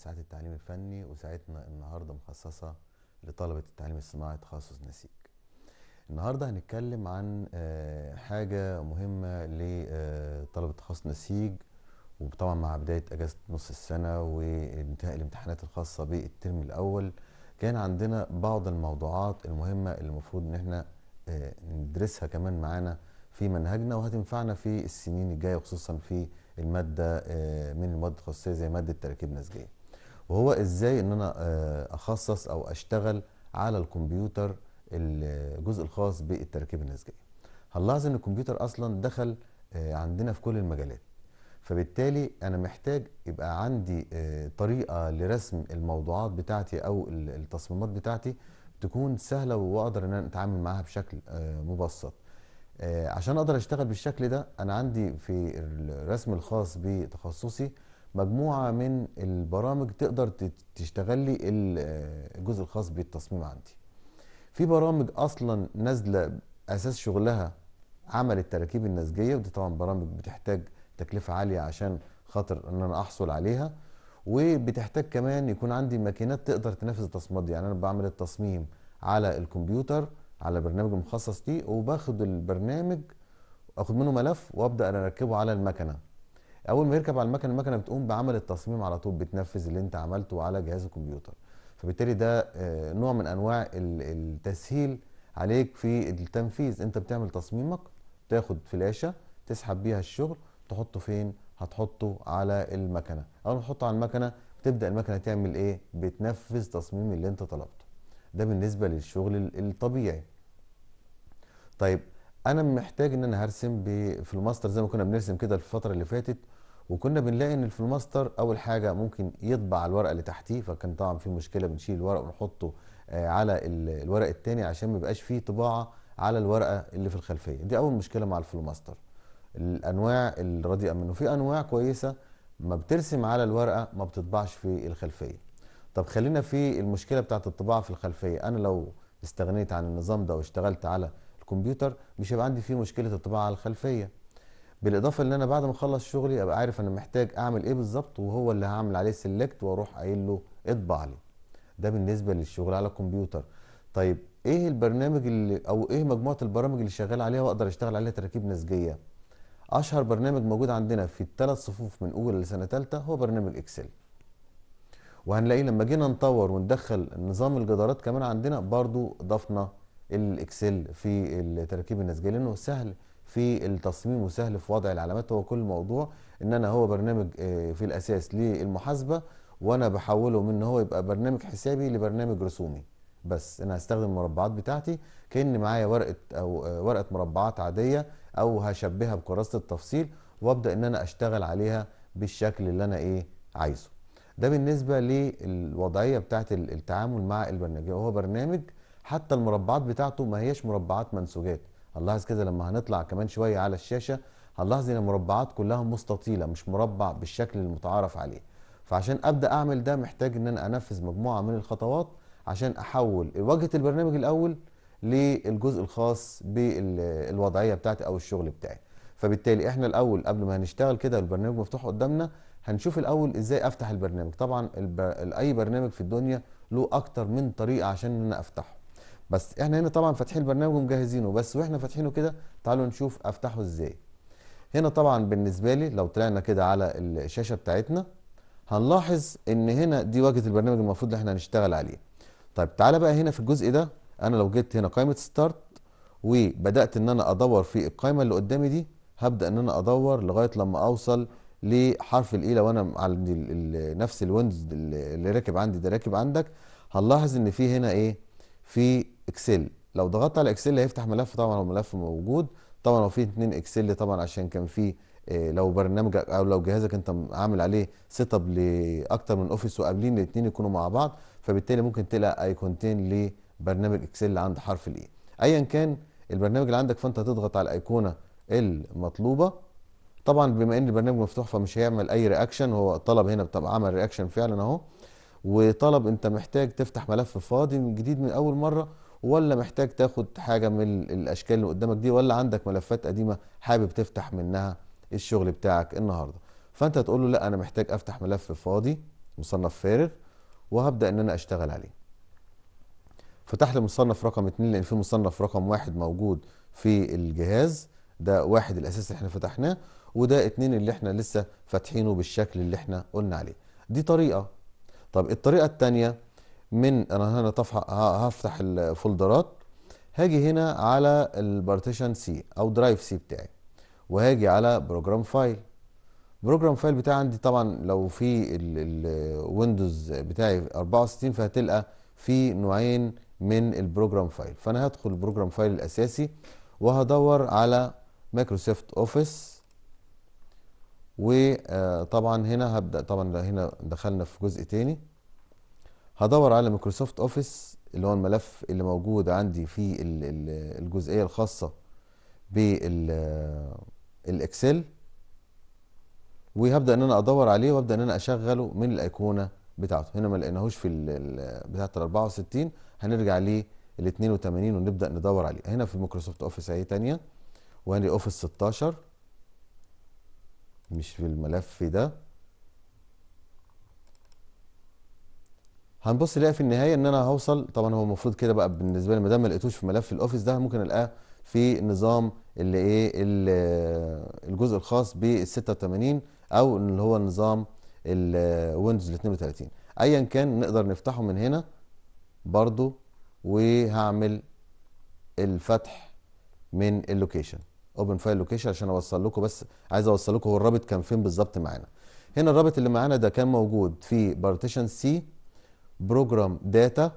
ساعات التعليم الفني وساعتنا النهارده مخصصه لطلبه التعليم الصناعي تخصص نسيج. النهارده هنتكلم عن آه، حاجه مهمه لطلبه آه، تخصص نسيج وطبعا مع بدايه اجازه نص السنه وانتهاء الامتحانات الخاصه بالترم الاول كان عندنا بعض الموضوعات المهمه اللي المفروض ان احنا آه، ندرسها كمان معانا في منهجنا وهتنفعنا في السنين الجايه وخصوصا في الماده من المواد التخصصيه زي ماده تركيب نسجيه وهو ازاي ان انا آه، اخصص او اشتغل على الكمبيوتر الجزء آه، الخاص بالتركيب النسجيه هنلاحظ ان الكمبيوتر اصلا دخل آه، عندنا في كل المجالات فبالتالي انا محتاج يبقى عندي طريقه لرسم الموضوعات بتاعتي او التصميمات بتاعتي تكون سهله واقدر ان انا اتعامل معاها بشكل مبسط عشان اقدر اشتغل بالشكل ده انا عندي في الرسم الخاص بتخصصي مجموعه من البرامج تقدر تشتغل لي آه، الجزء الخاص بالتصميم عندي في برامج اصلا نازله اساس شغلها عمل التراكيب النسجيه ودي طبعا برامج بتحتاج تكلفه عاليه عشان خاطر ان انا احصل عليها وبتحتاج كمان يكون عندي ماكينات تقدر تنفذ التصميمات دي يعني انا بعمل التصميم على الكمبيوتر على برنامج مخصص ليه وباخد البرنامج اخد منه ملف وابدا اركبه على المكنه اول ما يركب على المكنه المكنه بتقوم بعمل التصميم على طول بتنفذ اللي انت عملته على جهاز الكمبيوتر فبالتالي ده آه، نوع من انواع التسهيل عليك في التنفيذ انت بتعمل تصميمك تاخد فلاشه تسحب بيها الشغل تحطه فين هتحطه على المكنه اول ما تحطه على المكنه بتبدا المكنه تعمل ايه بتنفذ تصميم اللي انت طلبته ده بالنسبه للشغل الطبيعي طيب انا محتاج ان انا هرسم في الماستر زي ما كنا بنرسم كده الفتره اللي فاتت وكنا بنلاقي ان في الماستر اول حاجه ممكن يطبع الورقه اللي تحتيه فكان طبعا في مشكله بنشيل آه، الورق ونحطه على الورق الثاني عشان ما يبقاش فيه طباعه على الورقه اللي في الخلفيه دي اول مشكله مع الفلوماستر الانواع الرديئه منه في انواع كويسه ما بترسم على الورقه ما بتطبعش في الخلفيه طب خلينا في المشكله بتاعه الطباعه في الخلفيه انا لو استغنيت عن النظام ده واشتغلت على الكمبيوتر مش هيبقى عندي فيه مشكله الطباعه على الخلفيه بالاضافه ان انا بعد ما اخلص شغلي ابقى عارف انا محتاج اعمل ايه بالظبط وهو اللي هعمل عليه سيلكت واروح قايل له اطبع لي ده بالنسبه للشغل على الكمبيوتر طيب ايه البرنامج اللي او ايه مجموعه البرامج اللي شغال عليها واقدر اشتغل عليها تراكيب نسجيه اشهر برنامج موجود عندنا في الثلاث صفوف من اولى لسنه ثالثه هو برنامج اكسل وهنلاقي لما جينا نطور وندخل نظام الجدارات كمان عندنا برضو ضفنا الاكسل في التركيب النسجيه لانه سهل في التصميم وسهل في وضع العلامات هو كل الموضوع ان انا هو برنامج آه، في الاساس للمحاسبه وانا بحوله من ان هو يبقى برنامج حسابي لبرنامج رسومي بس انا هستخدم المربعات بتاعتي كان معايا ورقه او آه، ورقه مربعات عاديه او هشبهها بكراسه التفصيل وابدا ان انا اشتغل عليها بالشكل اللي انا ايه عايزه ده بالنسبه للوضعيه بتاعت التعامل مع البرنامج وهو برنامج حتى المربعات بتاعته ما هيش مربعات منسوجات هنلاحظ كده لما هنطلع كمان شويه على الشاشه هنلاحظ ان المربعات كلها مستطيله مش مربع بالشكل المتعارف عليه فعشان ابدا اعمل ده محتاج ان انا انفذ مجموعه من الخطوات عشان احول واجهه البرنامج الاول للجزء الخاص بالوضعيه بتاعتي او الشغل بتاعي فبالتالي احنا الاول قبل ما هنشتغل كده البرنامج مفتوح قدامنا هنشوف الاول ازاي افتح البرنامج طبعا الب... اي برنامج في الدنيا له اكتر من طريقه عشان ان انا افتحه بس احنا هنا طبعا فاتحين البرنامج ومجهزينه بس واحنا فاتحينه كده تعالوا نشوف افتحه ازاي هنا طبعا بالنسبه لي لو طلعنا كده على الشاشه بتاعتنا هنلاحظ ان هنا دي واجهه البرنامج المفروض اللي احنا هنشتغل عليه طيب تعالى بقى هنا في الجزء ده انا لو جيت هنا قائمه ستارت وبدات ان انا ادور في القائمه اللي قدامي دي هبدا ان انا ادور لغايه لما اوصل لحرف الاي لو انا عندي نفس الويندوز اللي راكب عندي ده راكب عندك هنلاحظ ان في هنا ايه في اكسل لو ضغطت على اكسل هيفتح ملف طبعا هو ملف موجود طبعا لو في اتنين اكسل طبعا عشان كان في آه، لو برنامجك او لو جهازك انت عامل عليه سيت اب لاكتر من اوفيس وقابلين الاتنين يكونوا مع بعض فبالتالي ممكن تلاقي ايقونتين لبرنامج اكسل عند حرف الاي e. ايا كان البرنامج اللي عندك فانت هتضغط على الايقونه المطلوبه طبعا بما ان البرنامج مفتوح فمش هيعمل اي رياكشن هو طلب هنا طبعا عمل رياكشن فعلا اهو وطلب انت محتاج تفتح ملف فاضي من جديد من اول مره ولا محتاج تاخد حاجه من الاشكال اللي قدامك دي ولا عندك ملفات قديمه حابب تفتح منها الشغل بتاعك النهارده فانت تقول له لا انا محتاج افتح ملف فاضي مصنف فارغ وهبدا ان انا اشتغل عليه فتح لي مصنف رقم 2 لان في مصنف رقم واحد موجود في الجهاز ده واحد الاساسي اللي احنا فتحناه وده اتنين اللي احنا لسه فاتحينه بالشكل اللي احنا قلنا عليه دي طريقه طب الطريقه الثانيه من انا هنا طفح هفتح الفولدرات هاجي هنا على البارتيشن سي او درايف سي بتاعي وهاجي على بروجرام فايل بروجرام فايل بتاعي عندي طبعا لو في الويندوز بتاعي 64 فهتلقى في نوعين من البروجرام فايل فانا هدخل البروجرام فايل الاساسي وهدور على مايكروسوفت اوفيس وطبعا هنا هبدا طبعا هنا دخلنا في جزء تاني هدور على مايكروسوفت اوفيس اللي هو الملف اللي موجود عندي في الجزئيه الخاصه بالاكسل وهبدا ان انا ادور عليه وابدا ان انا اشغله من الايقونه بتاعته هنا ما لقيناهوش في بتاعه ال 64 هنرجع ليه ال 82 ونبدا ندور عليه هنا في مايكروسوفت اوفيس اهي ثانيه وهنا اوفيس 16 مش في الملف ده هنبص نلاقي في النهايه ان انا هوصل طبعا هو المفروض كده بقى بالنسبه لي ما دام ما لقيتوش في ملف الاوفيس ده ممكن القاه في نظام اللي ايه الجزء الخاص بال 86 او اللي هو نظام الويندوز 32 ايا كان نقدر نفتحه من هنا برضو وهعمل الفتح من اللوكيشن اوبن فايل لوكيشن عشان اوصل لكم بس عايز اوصل لكم هو الرابط كان فين بالظبط معانا هنا الرابط اللي معانا ده كان موجود في بارتيشن سي بروجرام داتا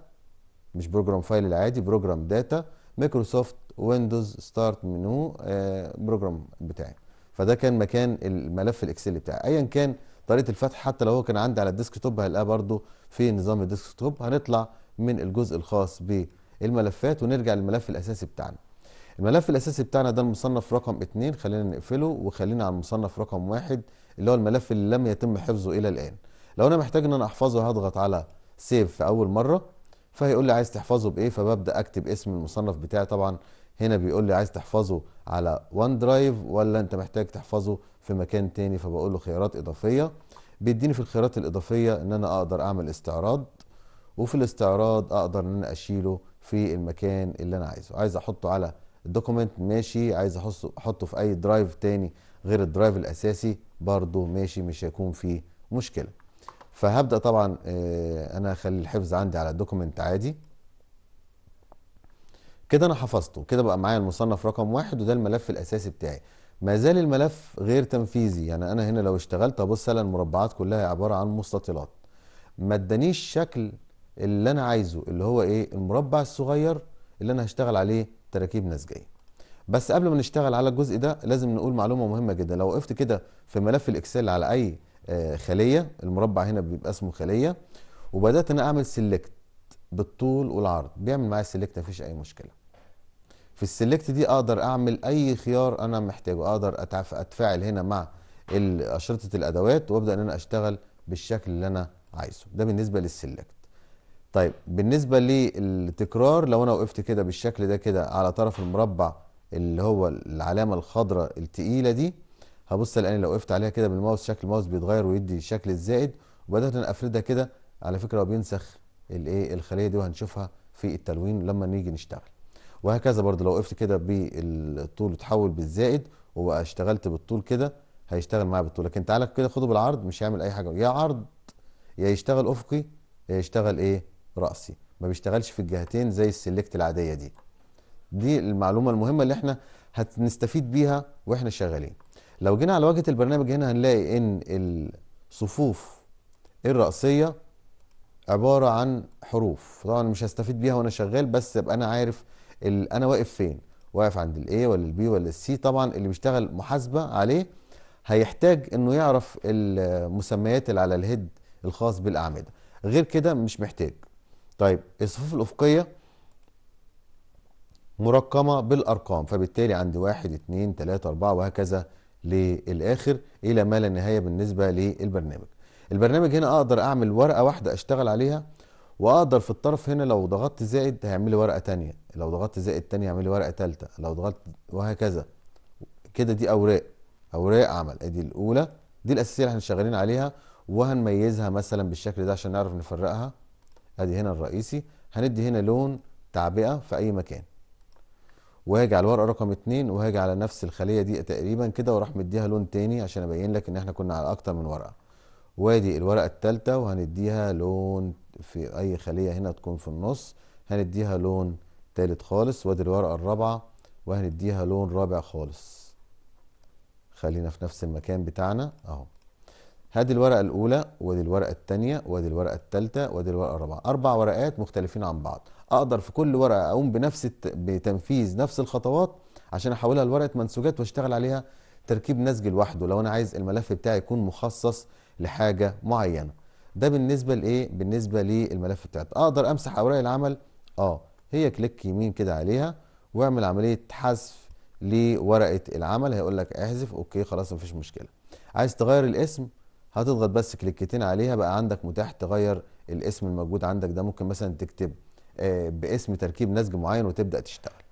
مش بروجرام فايل العادي بروجرام داتا مايكروسوفت ويندوز ستارت منو آه، بروجرام بتاعي فده كان مكان الملف الاكسل بتاعي ايا كان طريقه الفتح حتى لو هو كان عندي على الديسك توب هلاقيه برده في نظام الديسك توب هنطلع من الجزء الخاص بالملفات ونرجع للملف الاساسي بتاعنا الملف الاساسي بتاعنا ده المصنف رقم 2 خلينا نقفله وخلينا على المصنف رقم 1 اللي هو الملف اللي لم يتم حفظه الى الان لو انا محتاج ان انا احفظه هضغط على سيف في اول مره فهيقول لي عايز تحفظه بايه فببدا اكتب اسم المصنف بتاعي طبعا هنا بيقول لي عايز تحفظه على وان درايف ولا انت محتاج تحفظه في مكان تاني فبقول له خيارات اضافيه بيديني في الخيارات الاضافيه ان انا اقدر اعمل استعراض وفي الاستعراض اقدر ان انا اشيله في المكان اللي انا عايزه عايز احطه على الدوكيمنت ماشي عايز احطه في اي درايف تاني غير الدرايف الاساسي برضه ماشي مش هيكون فيه مشكله فهبدا طبعا آه، انا اخلي الحفظ عندي على دوكيمنت عادي كده انا حفظته كده بقى معايا المصنف رقم واحد وده الملف الاساسي بتاعي ما زال الملف غير تنفيذي يعني انا هنا لو اشتغلت ابص على المربعات كلها عباره عن مستطيلات ما ادانيش الشكل اللي انا عايزه اللي هو ايه المربع الصغير اللي انا هشتغل عليه تراكيب نسجيه بس قبل ما نشتغل على الجزء ده لازم نقول معلومه مهمه جدا لو وقفت كده في ملف الاكسل على اي آه، خليه المربع هنا بيبقى اسمه خليه وبدات انا اعمل سيلكت بالطول والعرض بيعمل معايا سيلكت مفيش اي مشكله في السيلكت دي اقدر اعمل اي خيار انا محتاجه اقدر اتفاعل هنا مع اشرطه الادوات وابدا ان انا اشتغل بالشكل اللي انا عايزه ده بالنسبه للسيلكت طيب بالنسبه للتكرار لو انا وقفت كده بالشكل ده كده على طرف المربع اللي هو العلامه الخضراء التقيله دي هبص الان لو وقفت عليها كده بالماوس شكل الماوس بيتغير ويدي الشكل الزائد وبدات انا افردها كده على فكره هو بينسخ الايه الخليه دي وهنشوفها في التلوين لما نيجي نشتغل وهكذا برضو لو وقفت كده بالطول اتحول بالزائد وبقى اشتغلت بالطول كده هيشتغل معايا بالطول لكن تعالى كده خده بالعرض مش هيعمل اي حاجه يا عرض يا يشتغل افقي يا يشتغل ايه راسي ما بيشتغلش في الجهتين زي السلكت العاديه دي دي المعلومه المهمه اللي احنا هنستفيد بيها واحنا شغالين لو جينا على واجهه البرنامج هنا هنلاقي ان الصفوف الرأسيه عباره عن حروف طبعا مش هستفيد بيها وانا شغال بس ابقى انا عارف انا واقف فين واقف عند الاي ولا البي ولا السي طبعا اللي بيشتغل محاسبه عليه هيحتاج انه يعرف المسميات اللي على الهيد الخاص بالاعمده غير كده مش محتاج طيب الصفوف الافقيه مرقمه بالارقام فبالتالي عندي واحد اتنين تلاته اربعه وهكذا للآخر إلى ما لا نهاية بالنسبة للبرنامج البرنامج هنا أقدر أعمل ورقة واحدة أشتغل عليها وأقدر في الطرف هنا لو ضغطت زائد هيعمل لي ورقة تانية لو ضغطت زائد تانية هيعمل لي ورقة ثالثه لو ضغطت وهكذا كده دي أوراق أوراق عمل أدي الأولى دي الأساسية اللي احنا شغالين عليها وهنميزها مثلا بالشكل ده عشان نعرف نفرقها أدي هنا الرئيسي هندي هنا لون تعبئة في أي مكان وهاجي على الورقه رقم 2 وهاجي على نفس الخليه دي تقريبا كده وراح مديها لون تاني عشان ابين لك ان احنا كنا على اكتر من ورقه وادي الورقه الثالثه وهنديها لون في اي خليه هنا تكون في النص هنديها لون تالت خالص وادي الورقه الرابعه وهنديها لون رابع خالص خلينا في نفس المكان بتاعنا اهو هادي الورقه الاولى وادي الورقه الثانيه وادي الورقه الثالثه وادي الورقه الرابعه اربع ورقات مختلفين عن بعض اقدر في كل ورقه اقوم بنفس بتنفيذ نفس الخطوات عشان احولها لورقه منسوجات واشتغل عليها تركيب نسج لوحده لو انا عايز الملف بتاعي يكون مخصص لحاجه معينه ده بالنسبه لايه بالنسبه للملف بتاعتي اقدر امسح اوراق العمل اه هي كليك يمين كده عليها واعمل عمليه حذف لورقه العمل هيقول لك احذف اوكي خلاص مفيش مشكله عايز تغير الاسم هتضغط بس كليكتين عليها بقى عندك متاح تغير الاسم الموجود عندك ده ممكن مثلا تكتب آه، باسم تركيب نسج معين وتبدا تشتغل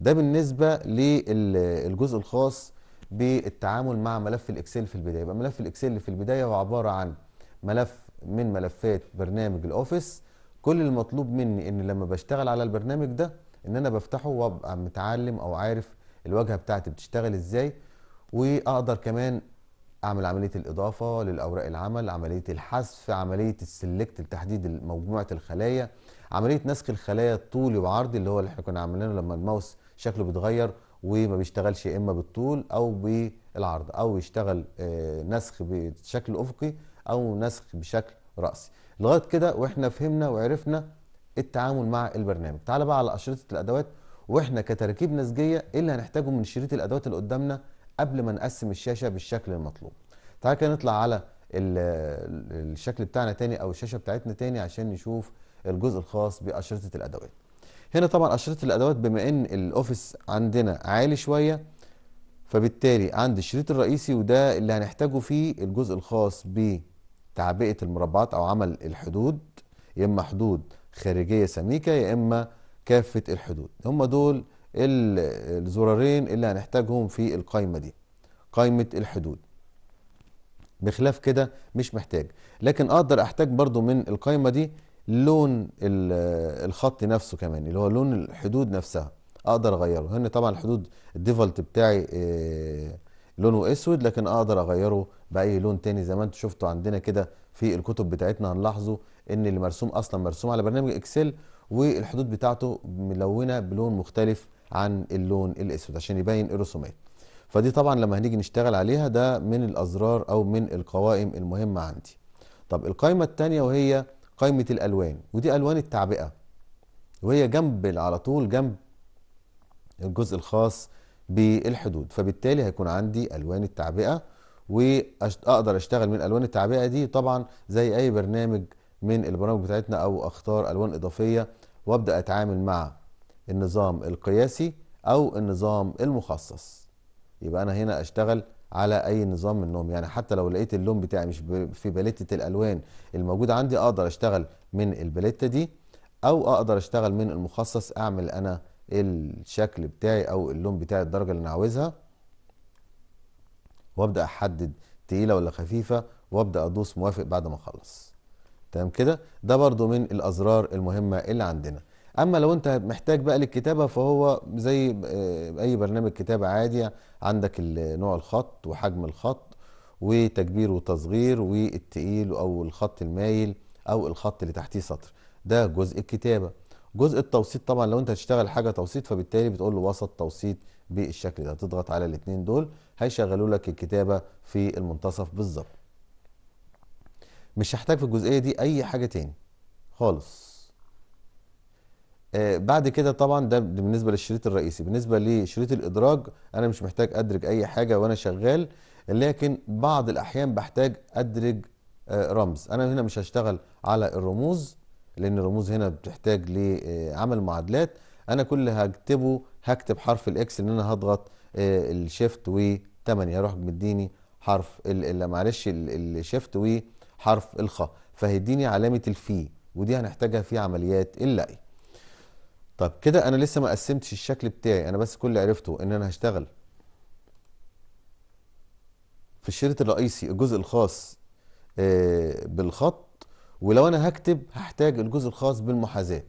ده بالنسبه للجزء الخاص بالتعامل مع ملف الاكسل في البدايه يبقى ملف الاكسل في البدايه هو عباره عن ملف من ملفات برنامج الاوفيس كل المطلوب مني ان لما بشتغل على البرنامج ده ان انا بفتحه وابقى متعلم او عارف الواجهه بتاعتي بتشتغل ازاي واقدر كمان اعمل عمليه الاضافه للاوراق العمل عمليه الحذف عمليه السلكت لتحديد مجموعه الخلايا عمليه نسخ الخلايا الطولي وعرضي اللي هو اللي احنا كنا عاملينه لما الماوس شكله بيتغير وما بيشتغلش يا اما بالطول او بالعرض او يشتغل آه، نسخ بشكل افقي او نسخ بشكل راسي لغايه كده واحنا فهمنا وعرفنا التعامل مع البرنامج تعال بقى على اشرطه الادوات واحنا كتركيب نسجيه ايه اللي هنحتاجه من شريط الادوات اللي قدامنا قبل ما نقسم الشاشه بالشكل المطلوب تعال كده نطلع على الشكل بتاعنا تاني او الشاشه بتاعتنا تاني عشان نشوف الجزء الخاص بأشرطة الأدوات هنا طبعا أشرطة الأدوات بما إن الأوفيس عندنا عالي شوية فبالتالي عندي الشريط الرئيسي وده اللي هنحتاجه فيه الجزء الخاص بتعبئة المربعات أو عمل الحدود يا إما حدود خارجية سميكة يا إما كافة الحدود هم دول الزرارين اللي هنحتاجهم في القايمة دي قايمة الحدود بخلاف كده مش محتاج لكن اقدر احتاج برضو من القايمه دي لون الخط نفسه كمان اللي هو لون الحدود نفسها اقدر اغيره هنا طبعا الحدود الديفولت بتاعي آه، لونه اسود لكن اقدر اغيره باي لون تاني زي ما انتم شفتوا عندنا كده في الكتب بتاعتنا هنلاحظوا ان اللي مرسوم اصلا مرسوم على برنامج اكسل والحدود بتاعته ملونه بلون مختلف عن اللون الاسود عشان يبين الرسومات فدي طبعا لما هنيجي نشتغل عليها ده من الازرار او من القوائم المهمه عندي طب القائمه الثانيه وهي قائمة الألوان ودي ألوان التعبئة وهي جنب على طول جنب الجزء الخاص بالحدود فبالتالي هيكون عندي ألوان التعبئة وأقدر أشتغل من ألوان التعبئة دي طبعا زي أي برنامج من البرامج بتاعتنا أو أختار ألوان إضافية وأبدأ أتعامل مع النظام القياسي أو النظام المخصص يبقى أنا هنا أشتغل على اي نظام من النوم يعني حتى لو لقيت اللون بتاعي مش في باليته الالوان الموجوده عندي اقدر اشتغل من الباليته دي او اقدر اشتغل من المخصص اعمل انا الشكل بتاعي او اللون بتاعي الدرجه اللي انا عاوزها وابدا احدد تقيله ولا خفيفه وابدا ادوس موافق بعد ما اخلص تمام كده ده برضو من الازرار المهمه اللي عندنا اما لو انت محتاج بقى للكتابه فهو زي آه، اي برنامج كتابه عادي عندك نوع الخط وحجم الخط وتكبير وتصغير والتقيل او الخط المايل او الخط اللي تحتيه سطر ده جزء الكتابه جزء التوسيط طبعا لو انت هتشتغل حاجه توسيط فبالتالي بتقول له وسط توسيط بالشكل ده تضغط على الاثنين دول هيشغلوا لك الكتابه في المنتصف بالظبط مش هحتاج في الجزئيه دي اي حاجه تاني خالص آه، بعد كده طبعا ده بالنسبه للشريط الرئيسي بالنسبه لشريط الادراج انا مش محتاج ادرج اي حاجه وانا شغال لكن بعض الاحيان بحتاج ادرج آه، رمز انا هنا مش هشتغل على الرموز لان الرموز هنا بتحتاج لعمل معادلات انا كل اللي هكتبه هكتب حرف الاكس ان انا هضغط آه، الشيفت و 8 هروح مديني حرف لا معلش الشيفت وحرف الخاء فهيديني علامه الفي ودي هنحتاجها في عمليات اللقي طب كده انا لسه ما قسمتش الشكل بتاعي انا بس كل اللي عرفته ان انا هشتغل في الشريط الرئيسي الجزء الخاص آه، بالخط ولو انا هكتب هحتاج الجزء الخاص بالمحاذاه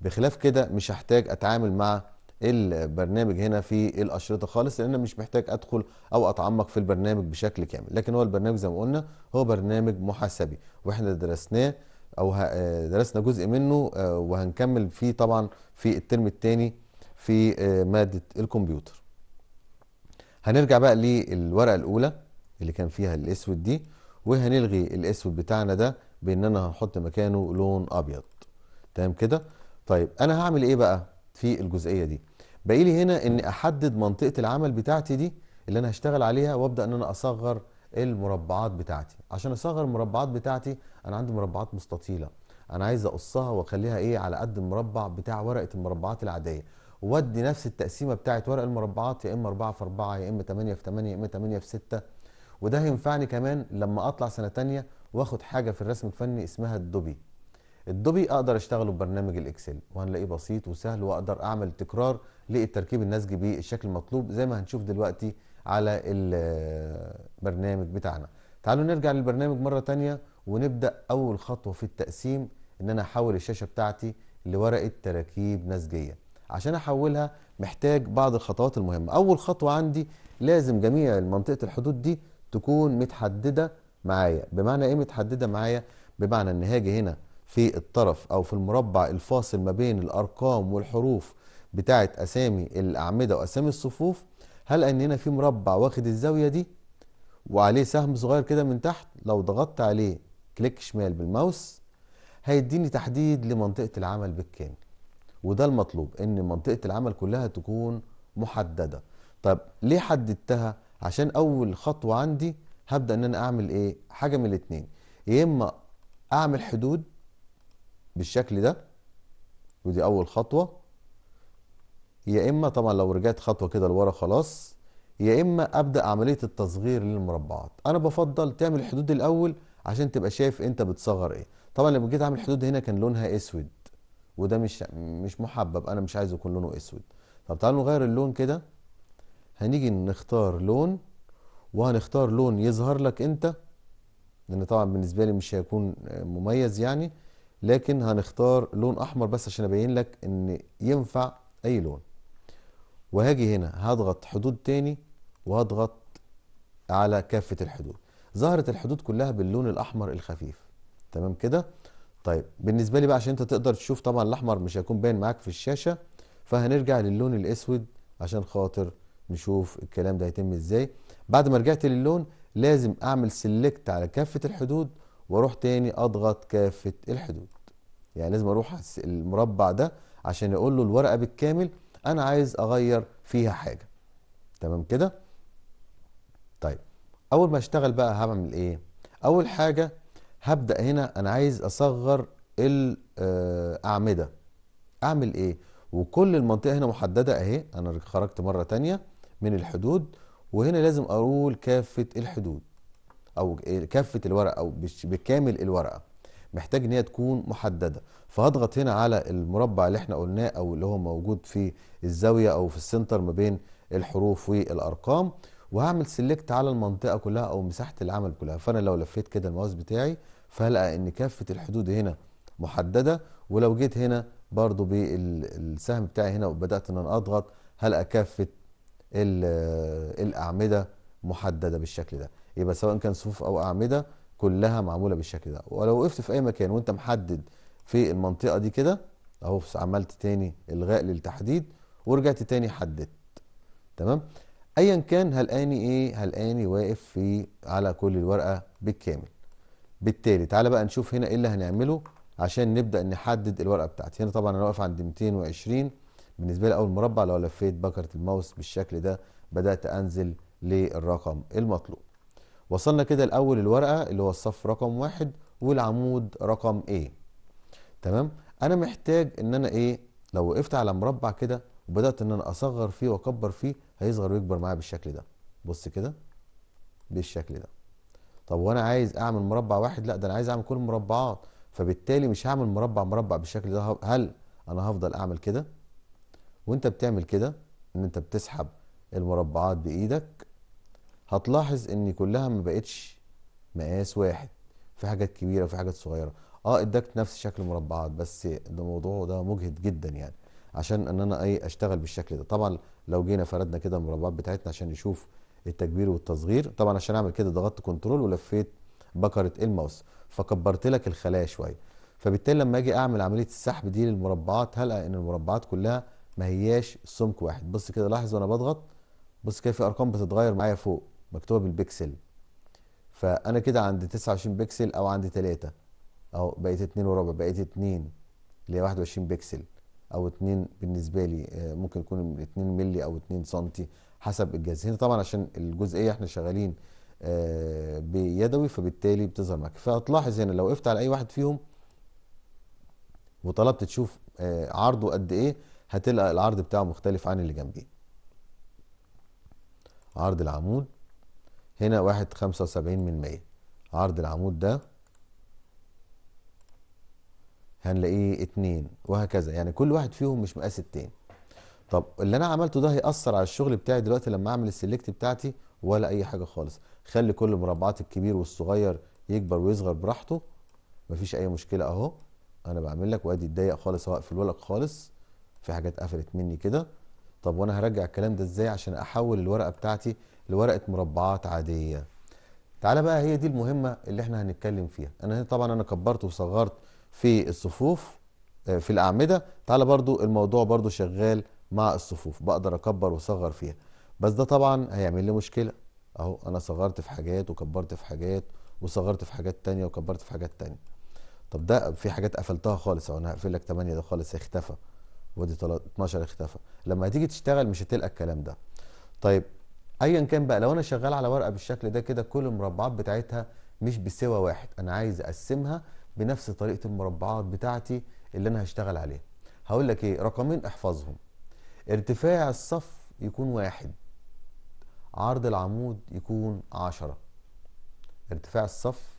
بخلاف كده مش هحتاج اتعامل مع البرنامج هنا في الاشرطه خالص لان انا مش محتاج ادخل او اتعمق في البرنامج بشكل كامل لكن هو البرنامج زي ما قلنا هو برنامج محاسبي واحنا درسناه او آه، درسنا جزء منه آه، وهنكمل فيه طبعا في الترم الثاني في آه، ماده الكمبيوتر هنرجع بقى للورقه الاولى اللي كان فيها الاسود دي وهنلغي الاسود بتاعنا ده بان انا هحط مكانه لون ابيض تمام كده طيب انا هعمل ايه بقى في الجزئيه دي باقي لي هنا ان احدد منطقه العمل بتاعتي دي اللي انا هشتغل عليها وابدا ان انا اصغر المربعات بتاعتي عشان اصغر المربعات بتاعتي انا عندي مربعات مستطيله انا عايز اقصها واخليها ايه على قد المربع بتاع ورقه المربعات العاديه وادي نفس التقسيمه بتاعه ورق المربعات يا اما 4 في 4 يا اما 8 في 8 يا اما 8 في 6 وده هينفعني كمان لما اطلع سنه ثانيه واخد حاجه في الرسم الفني اسمها الدوبي الدوبي اقدر اشتغله ببرنامج الاكسل وهنلاقيه بسيط وسهل واقدر اعمل تكرار للتركيب النسجي بالشكل المطلوب زي ما هنشوف دلوقتي على البرنامج بتاعنا تعالوا نرجع للبرنامج مرة تانية ونبدأ أول خطوة في التقسيم إن أنا أحول الشاشة بتاعتي لورقة تراكيب نسجية عشان أحولها محتاج بعض الخطوات المهمة أول خطوة عندي لازم جميع منطقة الحدود دي تكون متحددة معايا بمعنى إيه متحددة معايا بمعنى إن هاجي هنا في الطرف أو في المربع الفاصل ما بين الأرقام والحروف بتاعة أسامي الأعمدة وأسامي الصفوف هل هنا في مربع واخد الزاوية دي وعليه سهم صغير كده من تحت لو ضغطت عليه كليك شمال بالماوس هيديني تحديد لمنطقة العمل بالكامل وده المطلوب ان منطقة العمل كلها تكون محددة طب ليه حددتها عشان اول خطوة عندي هبدأ ان انا اعمل ايه حاجة من الاتنين يا اما اعمل حدود بالشكل ده ودي اول خطوة يا اما طبعا لو رجعت خطوه كده لورا خلاص يا اما ابدا عمليه التصغير للمربعات انا بفضل تعمل الحدود الاول عشان تبقى شايف انت بتصغر ايه طبعا لما جيت اعمل حدود هنا كان لونها اسود وده مش مش محبب انا مش عايزه يكون لونه اسود طب تعالوا نغير اللون كده هنيجي نختار لون وهنختار لون يظهر لك انت لان طبعا بالنسبه لي مش هيكون مميز يعني لكن هنختار لون احمر بس عشان ابين لك ان ينفع اي لون وهاجي هنا هضغط حدود تاني وهضغط على كافة الحدود ظهرت الحدود كلها باللون الأحمر الخفيف تمام كده طيب بالنسبة لي بقى عشان انت تقدر تشوف طبعا الأحمر مش هيكون باين معاك في الشاشة فهنرجع للون الأسود عشان خاطر نشوف الكلام ده هيتم ازاي بعد ما رجعت للون لازم اعمل سيلكت على كافة الحدود واروح تاني اضغط كافة الحدود يعني لازم اروح المربع ده عشان يقول له الورقة بالكامل انا عايز اغير فيها حاجه تمام كده طيب اول ما اشتغل بقى هعمل ايه اول حاجه هبدا هنا انا عايز اصغر الاعمده آه، اعمل ايه وكل المنطقه هنا محدده اهي انا خرجت مره تانية من الحدود وهنا لازم اقول كافه الحدود او كافه الورقه او بكامل الورقه محتاج ان هي تكون محدده فهضغط هنا على المربع اللي احنا قلناه او اللي هو موجود في الزاويه او في السنتر ما بين الحروف والارقام وهعمل سيلكت على المنطقه كلها او مساحه العمل كلها فانا لو لفيت كده الماوس بتاعي فهلقى ان كافه الحدود هنا محدده ولو جيت هنا برضو بالسهم بتاعي هنا وبدات ان انا اضغط هلقى كافه الاعمده محدده بالشكل ده يبقى سواء كان صفوف او اعمده كلها معموله بالشكل ده ولو وقفت في اي مكان وانت محدد في المنطقه دي كده اهو عملت تاني الغاء للتحديد ورجعت تاني حددت تمام ايا كان هلقاني ايه هلقاني واقف في على كل الورقه بالكامل بالتالي تعالى بقى نشوف هنا ايه اللي هنعمله عشان نبدا نحدد الورقه بتاعتي هنا طبعا انا واقف عند 220 بالنسبه لي اول مربع لو لفيت بكره الماوس بالشكل ده بدات انزل للرقم المطلوب وصلنا كده الاول الورقه اللي هو الصف رقم واحد والعمود رقم ايه تمام انا محتاج ان انا ايه لو وقفت على مربع كده وبدات ان انا اصغر فيه واكبر فيه هيصغر ويكبر معايا بالشكل ده بص كده بالشكل ده طب وانا عايز اعمل مربع واحد لا ده انا عايز اعمل كل المربعات فبالتالي مش هعمل مربع مربع بالشكل ده هل انا هفضل اعمل كده وانت بتعمل كده ان انت بتسحب المربعات بايدك هتلاحظ ان كلها ما بقتش مقاس واحد في حاجات كبيره وفي حاجات صغيره اه اداك نفس شكل مربعات بس ده موضوع ده مجهد جدا يعني عشان ان انا اي اشتغل بالشكل ده طبعا لو جينا فردنا كده المربعات بتاعتنا عشان نشوف التكبير والتصغير طبعا عشان اعمل كده ضغطت كنترول ولفيت بكره الماوس فكبرت لك الخلايا شويه فبالتالي لما اجي اعمل عمليه السحب دي للمربعات هلقى ان المربعات كلها ما هياش سمك واحد بص كده لاحظ وانا بضغط بص كده في ارقام بتتغير معايا فوق مكتوبه بالبكسل فانا كده عند 29 بكسل او عند 3 اهو بقيت 2 وربع بقيت 2 اللي هي 21 بكسل او 2 بالنسبه لي آه، ممكن يكون 2 مللي او 2 سنتي حسب الجهاز هنا طبعا عشان الجزئيه احنا شغالين آه، بيدوي فبالتالي بتظهر معاك فهتلاحظ هنا لو وقفت على اي واحد فيهم وطلبت تشوف آه، عرضه قد ايه هتلقى العرض بتاعه مختلف عن اللي جنبيه عرض العمود هنا واحد خمسة وسبعين من مية عرض العمود ده هنلاقيه اتنين وهكذا يعني كل واحد فيهم مش مقاس التاني طب اللي انا عملته ده هيأثر على الشغل بتاعي دلوقتي لما اعمل السلكت بتاعتي ولا اي حاجة خالص خلي كل المربعات الكبير والصغير يكبر ويصغر براحته مفيش اي مشكلة اهو انا بعمل لك وادي اتضايق خالص اهو اقفله خالص في حاجات قفلت مني كده طب وانا هرجع الكلام ده ازاي عشان احول الورقة بتاعتي لورقه مربعات عاديه تعالى بقى هي دي المهمه اللي احنا هنتكلم فيها انا طبعا انا كبرت وصغرت في الصفوف آه، في الاعمده تعالى برضو الموضوع برضو شغال مع الصفوف بقدر اكبر واصغر فيها بس ده طبعا هيعمل لي مشكله اهو انا صغرت في حاجات وكبرت في حاجات وصغرت في حاجات تانية وكبرت في حاجات تانية طب ده في حاجات قفلتها خالص اهو انا هقفل لك 8 ده خالص اختفى ودي 12 اختفى لما هتيجي تشتغل مش هتلقى الكلام ده طيب ايا كان بقى لو انا شغال على ورقه بالشكل ده كده كل المربعات بتاعتها مش بسوى واحد انا عايز اقسمها بنفس طريقه المربعات بتاعتي اللي انا هشتغل عليها هقول لك ايه رقمين احفظهم ارتفاع الصف يكون واحد عرض العمود يكون عشرة ارتفاع الصف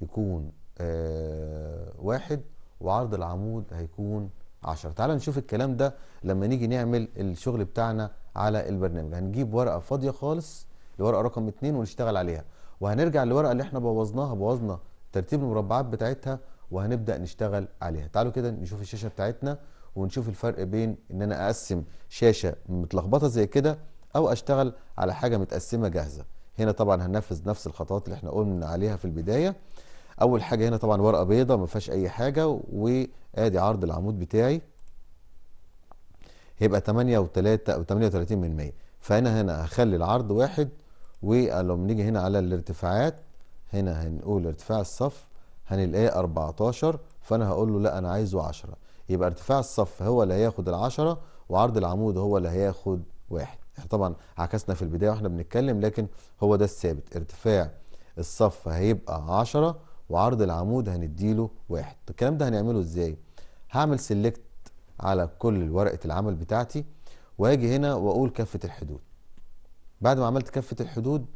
يكون آه واحد وعرض العمود هيكون 10 تعال نشوف الكلام ده لما نيجي نعمل الشغل بتاعنا على البرنامج هنجيب ورقه فاضيه خالص الورقه رقم 2 ونشتغل عليها وهنرجع للورقه اللي احنا بوظناها بوظنا ترتيب المربعات بتاعتها وهنبدا نشتغل عليها تعالوا كده نشوف الشاشه بتاعتنا ونشوف الفرق بين ان انا اقسم شاشه متلخبطه زي كده او اشتغل على حاجه متقسمه جاهزه هنا طبعا هننفذ نفس الخطوات اللي احنا قلنا عليها في البدايه اول حاجه هنا طبعا ورقه بيضاء ما فيهاش اي حاجه وادي عرض العمود بتاعي هيبقى 8 و3 او 38 من 100 فانا هنا هخلي العرض واحد ولو بنيجي هنا على الارتفاعات هنا هنقول ارتفاع الصف هنلاقيه 14 فانا هقول له لا انا عايزه 10 يبقى ارتفاع الصف هو اللي هياخد ال10 وعرض العمود هو اللي هياخد واحد احنا يعني طبعا عكسنا في البدايه واحنا بنتكلم لكن هو ده الثابت ارتفاع الصف هيبقى 10 وعرض العمود هنديله واحد الكلام ده هنعمله ازاي هعمل سيلكت على كل ورقة العمل بتاعتي واجي هنا واقول كفة الحدود بعد ما عملت كفة الحدود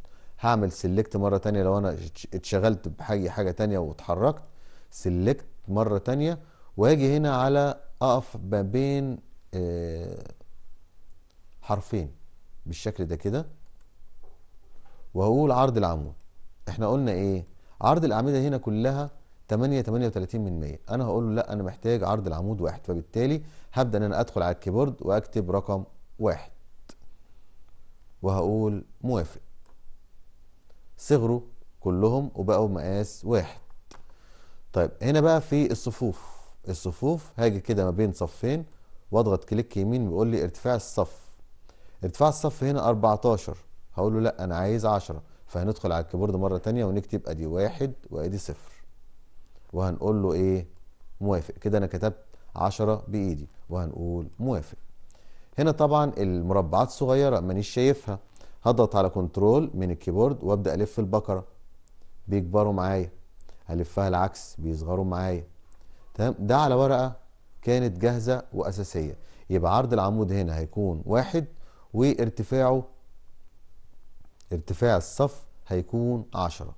هعمل سيلكت مرة تانية لو انا اتشغلت بحاجة حاجة تانية واتحركت سيلكت مرة تانية واجي هنا على اقف ما بين آه، حرفين بالشكل ده كده وهقول عرض العمود احنا قلنا ايه عرض الاعمده هنا كلها 8 38 من 100 انا هقول له لا انا محتاج عرض العمود واحد فبالتالي هبدا ان انا ادخل على الكيبورد واكتب رقم واحد وهقول موافق صغروا كلهم وبقوا مقاس واحد طيب هنا بقى في الصفوف الصفوف هاجي كده ما بين صفين واضغط كليك يمين بيقول لي ارتفاع الصف ارتفاع الصف هنا 14 هقول له لا انا عايز 10 فهندخل على الكيبورد مرة تانية ونكتب ادي واحد وادي صفر وهنقول له ايه موافق كده انا كتبت 10 بايدي وهنقول موافق هنا طبعا المربعات صغيرة مانيش شايفها هضغط على كنترول من الكيبورد وابدا الف البقرة بيكبروا معايا هلفها العكس بيصغروا معايا تمام ده على ورقة كانت جاهزة واساسية يبقى عرض العمود هنا هيكون واحد وارتفاعه ارتفاع الصف هيكون 10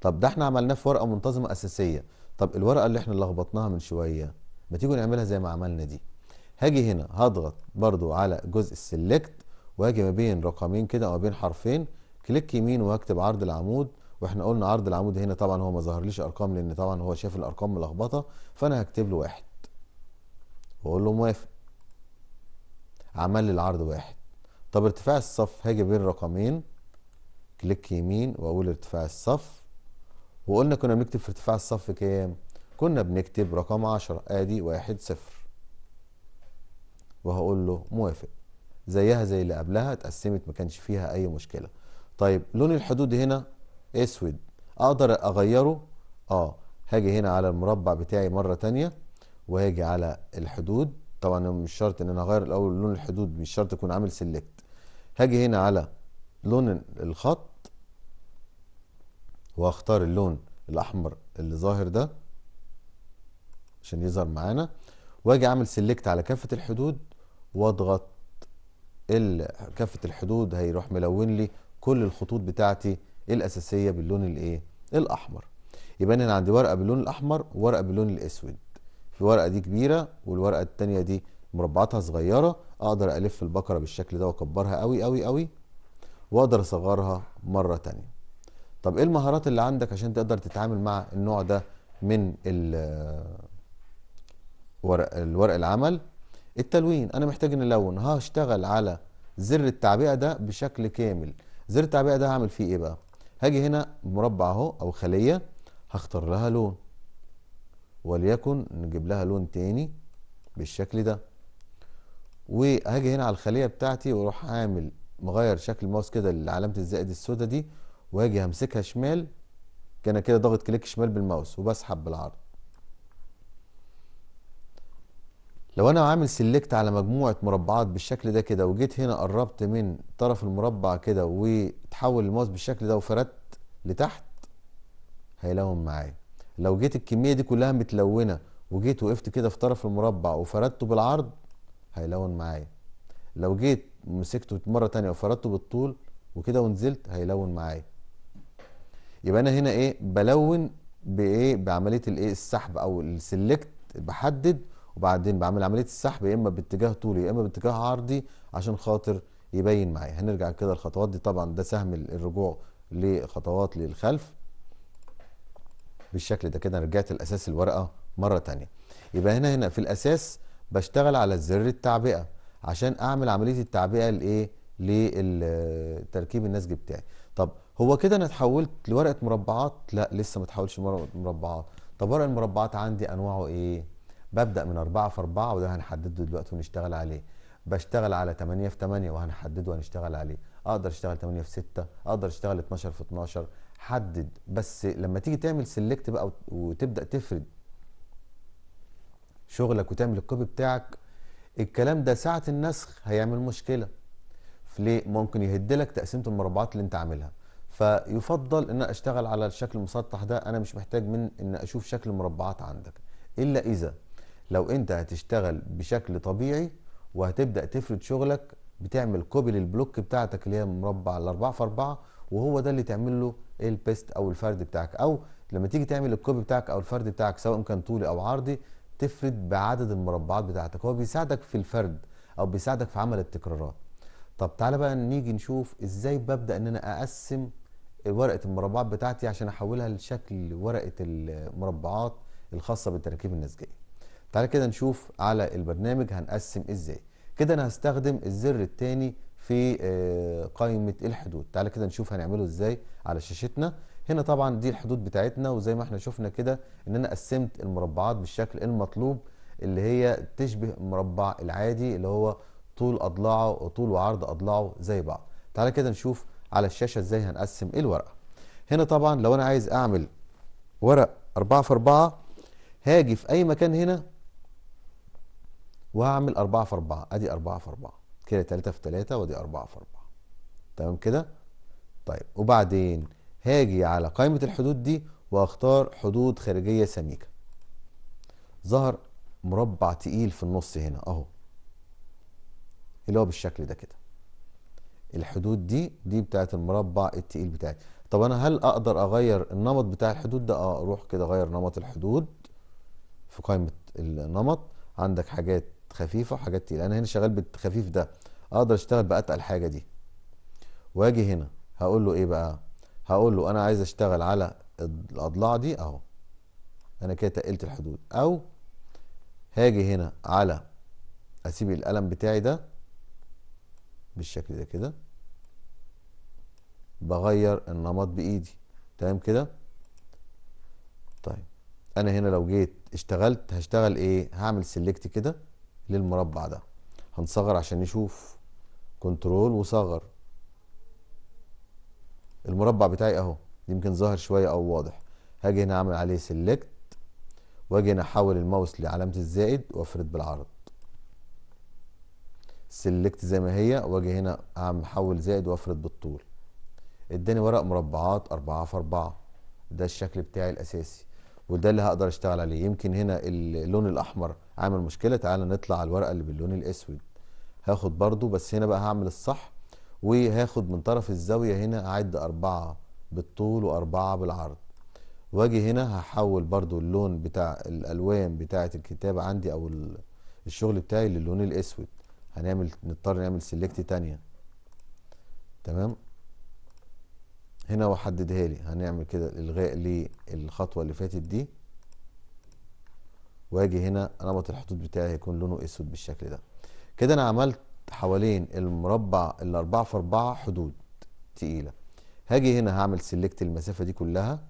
طب ده احنا عملناه في ورقه منتظمه اساسيه طب الورقه اللي احنا لخبطناها من شويه ما تيجوا نعملها زي ما عملنا دي هاجي هنا هضغط برضو على جزء السلكت واجي ما بين رقمين كده او ما بين حرفين كليك يمين واكتب عرض العمود واحنا قلنا عرض العمود هنا طبعا هو ما ظهرليش ارقام لان طبعا هو شاف الارقام ملخبطه فانا هكتب له واحد واقول له موافق عمل لي العرض واحد طب ارتفاع الصف هاجي بين رقمين كليك يمين واقول ارتفاع الصف وقلنا كنا بنكتب في ارتفاع الصف كام كنا بنكتب رقم 10 ادي واحد صفر وهقول له موافق زيها زي اللي قبلها اتقسمت ما كانش فيها اي مشكله طيب لون الحدود هنا اسود اقدر اغيره اه هاجي هنا على المربع بتاعي مره تانية وهاجي على الحدود طبعا مش شرط ان انا اغير الاول لون الحدود مش شرط يكون عامل سيلكت هاجي هنا على لون الخط وهختار اللون الاحمر اللي ظاهر ده عشان يظهر معانا واجي اعمل سيلكت على كافه الحدود واضغط كافه الحدود هيروح ملون لي كل الخطوط بتاعتي الاساسيه باللون الايه الاحمر يبقى انا عندي ورقه باللون الاحمر وورقه باللون الاسود في ورقه دي كبيره والورقه الثانيه دي مربعاتها صغيره اقدر الف البقره بالشكل ده واكبرها قوي قوي قوي واقدر اصغرها مره تانية طب ايه المهارات اللي عندك عشان تقدر تتعامل مع النوع ده من ورق الورق العمل التلوين انا محتاج ان الون هشتغل على زر التعبئه ده بشكل كامل زر التعبئه ده هعمل فيه ايه بقى هاجي هنا مربع اهو او خليه هختار لها لون وليكن نجيب لها لون تاني بالشكل ده وهاجي هنا على الخليه بتاعتي واروح عامل مغير شكل الماوس كده لعلامه الزائد السوداء دي واجي همسكها شمال كان كده ضاغط كليك شمال بالماوس وبسحب بالعرض لو انا عامل سيلكت على مجموعه مربعات بالشكل ده كده وجيت هنا قربت من طرف المربع كده وتحول الماوس بالشكل ده وفردت لتحت هيلاهم معايا لو جيت الكميه دي كلها متلونه وجيت وقفت كده في طرف المربع وفردته بالعرض هيلون معايا لو جيت مسكته مره تانية وفردته بالطول وكده ونزلت هيلون معايا يبقى انا هنا ايه بلون بايه بعمليه الايه السحب او السلكت بحدد وبعدين بعمل عمليه السحب يا اما باتجاه طولي يا اما باتجاه عرضي عشان خاطر يبين معايا هنرجع كده الخطوات دي طبعا ده سهم الرجوع لخطوات للخلف بالشكل ده كده رجعت الاساس الورقه مره تانية يبقى هنا هنا في الاساس بشتغل على زر التعبئه عشان اعمل عمليه التعبئه لايه للتركيب النسج بتاعي طب هو كده انا اتحولت لورقه مربعات لا لسه ما اتحولش لورقه مربعات طب ورق المربعات عندي انواعه ايه ببدا من 4 في 4 وده هنحدده دلوقتي ونشتغل عليه بشتغل على 8 في 8 وهنحدده وهنشتغل عليه اقدر اشتغل 8 في 6 اقدر اشتغل 12 في 12 حدد بس لما تيجي تعمل سيلكت بقى وتبدا تفرد شغلك وتعمل الكوبي بتاعك الكلام ده ساعه النسخ هيعمل مشكله ليه ممكن يهدلك تقسيمه المربعات اللي انت عاملها فيفضل ان اشتغل على الشكل المسطح ده انا مش محتاج من ان اشوف شكل مربعات عندك الا اذا لو انت هتشتغل بشكل طبيعي وهتبدا تفرد شغلك بتعمل كوبي للبلوك بتاعتك اللي هي مربع الاربعه في اربعه وهو ده اللي تعمل له البيست او الفرد بتاعك او لما تيجي تعمل الكوبي بتاعك او الفرد بتاعك سواء كان طولي او عرضي تفرد بعدد المربعات بتاعتك هو بيساعدك في الفرد او بيساعدك في عمل التكرارات طب تعالى بقى نيجي نشوف ازاي ببدا ان انا اقسم ورقه المربعات بتاعتي عشان احولها لشكل ورقه المربعات الخاصه بالتراكيب النسجيه تعالى كده نشوف على البرنامج هنقسم ازاي كده انا هستخدم الزر الثاني في آه، قائمه الحدود تعالى كده نشوف هنعمله ازاي على شاشتنا هنا طبعا دي الحدود بتاعتنا وزي ما احنا شفنا كده ان انا قسمت المربعات بالشكل المطلوب اللي هي تشبه المربع العادي اللي هو طول اضلاعه وطول وعرض اضلاعه زي بعض تعالى كده نشوف على الشاشه ازاي هنقسم الورقه هنا طبعا لو انا عايز اعمل ورق 4 في 4 هاجي في اي مكان هنا وهعمل 4 في 4 ادي 4 في 4 كده 3 في 3 وادي 4 في 4 تمام كده طيب وبعدين هاجي على قائمة الحدود دي واختار حدود خارجية سميكة ظهر مربع تقيل في النص هنا اهو اللي هو بالشكل ده كده الحدود دي دي بتاعت المربع التقيل بتاعي طب انا هل اقدر اغير النمط بتاع الحدود ده اه اروح كده اغير نمط الحدود في قائمه النمط عندك حاجات خفيفه وحاجات تقيله انا هنا شغال بالخفيف ده اقدر اشتغل باتقل حاجه دي واجي هنا هقول له ايه بقى هقول له انا عايز اشتغل على الاضلاع دي اهو انا كده تقلت الحدود او هاجي هنا على اسيب القلم بتاعي ده بالشكل ده كده بغير النمط بايدي تمام كده طيب انا هنا لو جيت اشتغلت هشتغل ايه هعمل سيلكت كده للمربع ده هنصغر عشان نشوف كنترول وصغر المربع بتاعي اهو يمكن ظاهر شويه او واضح هاجي هنا اعمل عليه سيلكت واجي هنا احول الماوس لعلامه الزائد وافرد بالعرض سيلكت زي ما هي واجي هنا اعمل احول زائد وافرد بالطول اداني ورق مربعات أربعة في أربعة ده الشكل بتاعي الأساسي وده اللي هقدر أشتغل عليه يمكن هنا اللون الأحمر عامل مشكلة تعالى نطلع على الورقة اللي باللون الأسود هاخد برضو بس هنا بقى هعمل الصح وهاخد من طرف الزاوية هنا أعد أربعة بالطول وأربعة بالعرض واجي هنا هحول برضو اللون بتاع الألوان بتاعة الكتابة عندي أو الشغل بتاعي للون الأسود هنعمل نضطر نعمل سيلكت تانية تمام هنا وحددها لي هنعمل كده الغاء للخطوة اللي فاتت دي واجي هنا نمط الحدود بتاعي هيكون لونه اسود بالشكل ده كده انا عملت حوالين المربع الأربعة في أربعة حدود تقيلة هاجي هنا هعمل سيلكت المسافة دي كلها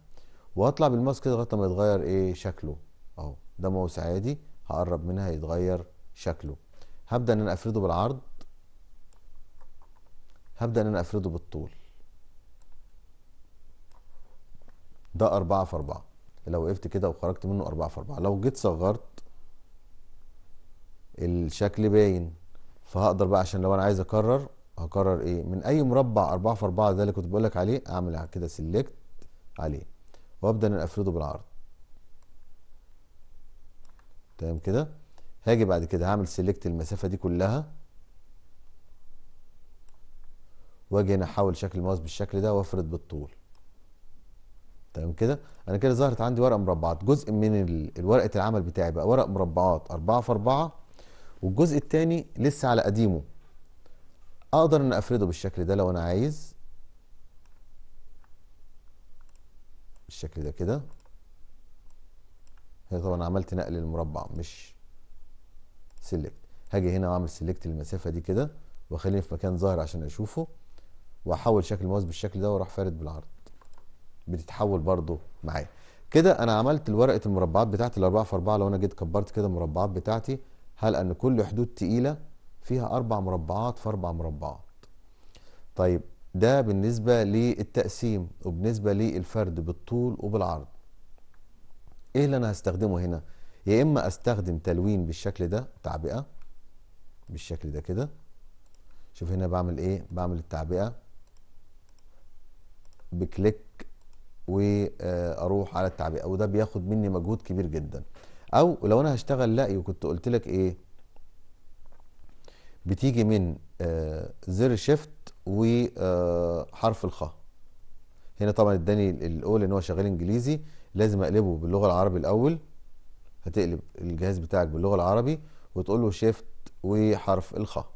وهطلع بالماوس كده لغاية ما يتغير إيه شكله أهو ده ماوس عادي هقرب منها يتغير شكله هبدأ إن أنا أفرده بالعرض هبدأ إن أنا أفرده بالطول ده أربعة في أربعة لو وقفت كده وخرجت منه أربعة في أربعة لو جيت صغرت الشكل باين فهقدر بقى عشان لو انا عايز اكرر هكرر ايه من اي مربع 4 في 4 ده اللي كنت بقول لك عليه اعمل كده سيلكت عليه وابدا ان افرده بالعرض تمام كده هاجي بعد كده هعمل سيلكت المسافه دي كلها واجي هنا احول شكل الماوس بالشكل ده وافرد بالطول تمام كده انا كده ظهرت عندي ورقه مربعات جزء من ورقه العمل بتاعي بقى ورق مربعات 4 في 4 والجزء الثاني لسه على قديمه اقدر ان افرده بالشكل ده لو انا عايز بالشكل ده كده هي طبعا عملت نقل المربع مش سيلكت هاجي هنا واعمل سيلكت للمسافه دي كده واخليه في مكان ظاهر عشان اشوفه واحول شكل الماوس بالشكل ده واروح فارد بالعرض بتتحول برضو معايا كده انا عملت ورقه المربعات بتاعتي الاربعه في اربعه لو انا جيت كبرت كده المربعات بتاعتي هل أن كل حدود تقيلة فيها أربع مربعات في أربع مربعات طيب ده بالنسبة للتقسيم وبالنسبة للفرد بالطول وبالعرض ايه اللي انا هستخدمه هنا يا اما استخدم تلوين بالشكل ده تعبئة بالشكل ده كده شوف هنا بعمل ايه بعمل التعبئة بكليك واروح على التعبئة وده بياخد مني مجهود كبير جدا او لو انا هشتغل لاقي وكنت قلت لك ايه بتيجي من آه، زر شيفت وحرف آه، الخاء هنا طبعا اداني الاول ان هو شغال انجليزي لازم اقلبه باللغه العربي الاول هتقلب الجهاز بتاعك باللغه العربي وتقول له شيفت وحرف الخاء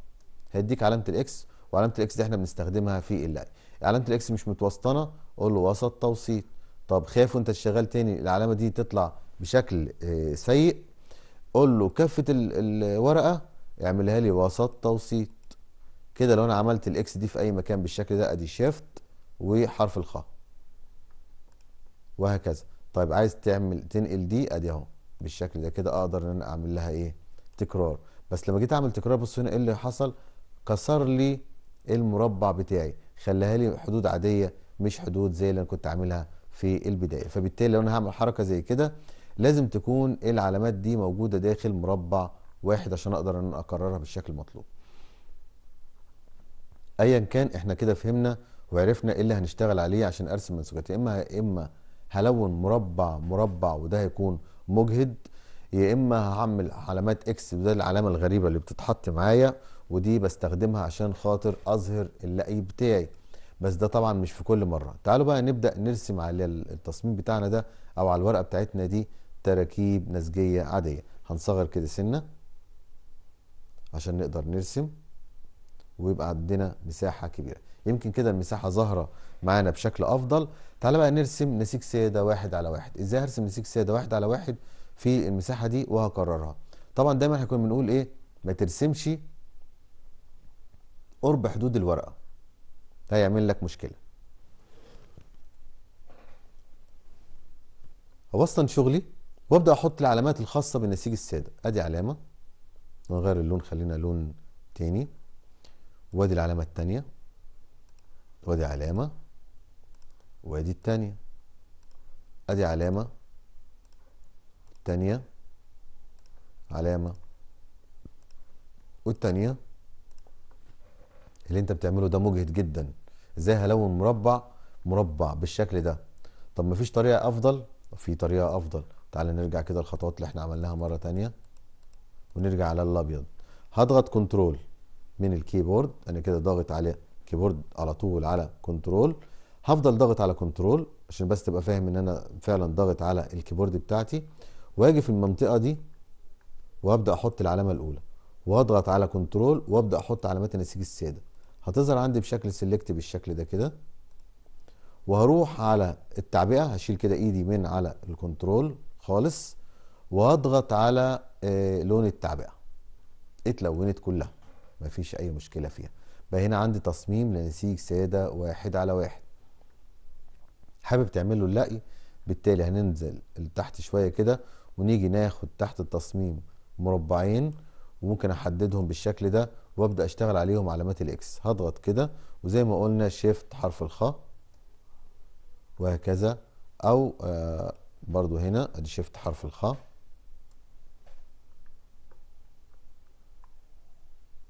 هيديك علامه الاكس وعلامه الاكس دي احنا بنستخدمها في اللاي علامه الاكس مش متوسطنه قول له وسط توسيط طب خاف وانت شغال تاني العلامه دي تطلع بشكل آه، سيء قول له كفه الورقه اعملها لي وسط توسيط كده لو انا عملت الاكس دي في اي مكان بالشكل ده ادي شيفت وحرف الخاء وهكذا طيب عايز تعمل تنقل دي ادي اهو بالشكل ده كده اقدر ان انا اعمل لها ايه تكرار بس لما جيت اعمل تكرار بص هنا ايه اللي حصل كسر لي المربع بتاعي خلاها لي حدود عاديه مش حدود زي اللي انا كنت عاملها في البدايه فبالتالي لو انا هعمل حركه زي كده لازم تكون العلامات دي موجودة داخل مربع واحد عشان اقدر ان اكررها بالشكل المطلوب ايا كان احنا كده فهمنا وعرفنا ايه اللي هنشتغل عليه عشان ارسم منسوجات يا اما يا اما هلون مربع مربع وده هيكون مجهد يا اما هعمل علامات اكس وده العلامه الغريبه اللي بتتحط معايا ودي بستخدمها عشان خاطر اظهر اللقي بتاعي بس ده طبعا مش في كل مره تعالوا بقى نبدا نرسم على التصميم بتاعنا ده او على الورقه بتاعتنا دي تراكيب نسجية عادية هنصغر كده سنة عشان نقدر نرسم ويبقى عندنا مساحة كبيرة يمكن كده المساحة ظاهرة معانا بشكل أفضل تعالى بقى نرسم نسيج سادة واحد على واحد إزاي هرسم نسيج سادة واحد على واحد في المساحة دي وهكررها طبعا دايما هكون بنقول إيه ما ترسمش قرب حدود الورقة ده هيعمل لك مشكلة هو أصلا شغلي وابدا احط العلامات الخاصه بالنسيج السادة ادي علامه نغير اللون خلينا لون تاني وادي العلامه التانية وادي علامه وادي التانية ادي علامه التانية علامه والتانية اللي انت بتعمله ده مجهد جدا ازاي هلون مربع مربع بالشكل ده طب مفيش طريقه افضل في طريقه افضل تعالى نرجع كده الخطوات اللي احنا عملناها مره تانية ونرجع على الابيض هضغط كنترول من الكيبورد انا كده ضاغط على كيبورد على طول على كنترول هفضل ضاغط على كنترول عشان بس تبقى فاهم ان انا فعلا ضاغط على الكيبورد بتاعتي واجي في المنطقه دي وابدا احط العلامه الاولى واضغط على كنترول وابدا احط علامات النسيج الساده هتظهر عندي بشكل سيلكت بالشكل ده كده وهروح على التعبئه هشيل كده ايدي من على الكنترول خالص واضغط على آه، لون التعبئه اتلونت كلها مفيش اي مشكله فيها بقى هنا عندي تصميم لنسيج ساده واحد على واحد حابب تعمله اللقي بالتالي هننزل لتحت شويه كده ونيجي ناخد تحت التصميم مربعين وممكن احددهم بالشكل ده وابدا اشتغل عليهم علامات الاكس هضغط كده وزي ما قلنا شيفت حرف الخاء وهكذا او آه، برضو هنا ادي شيفت حرف الخاء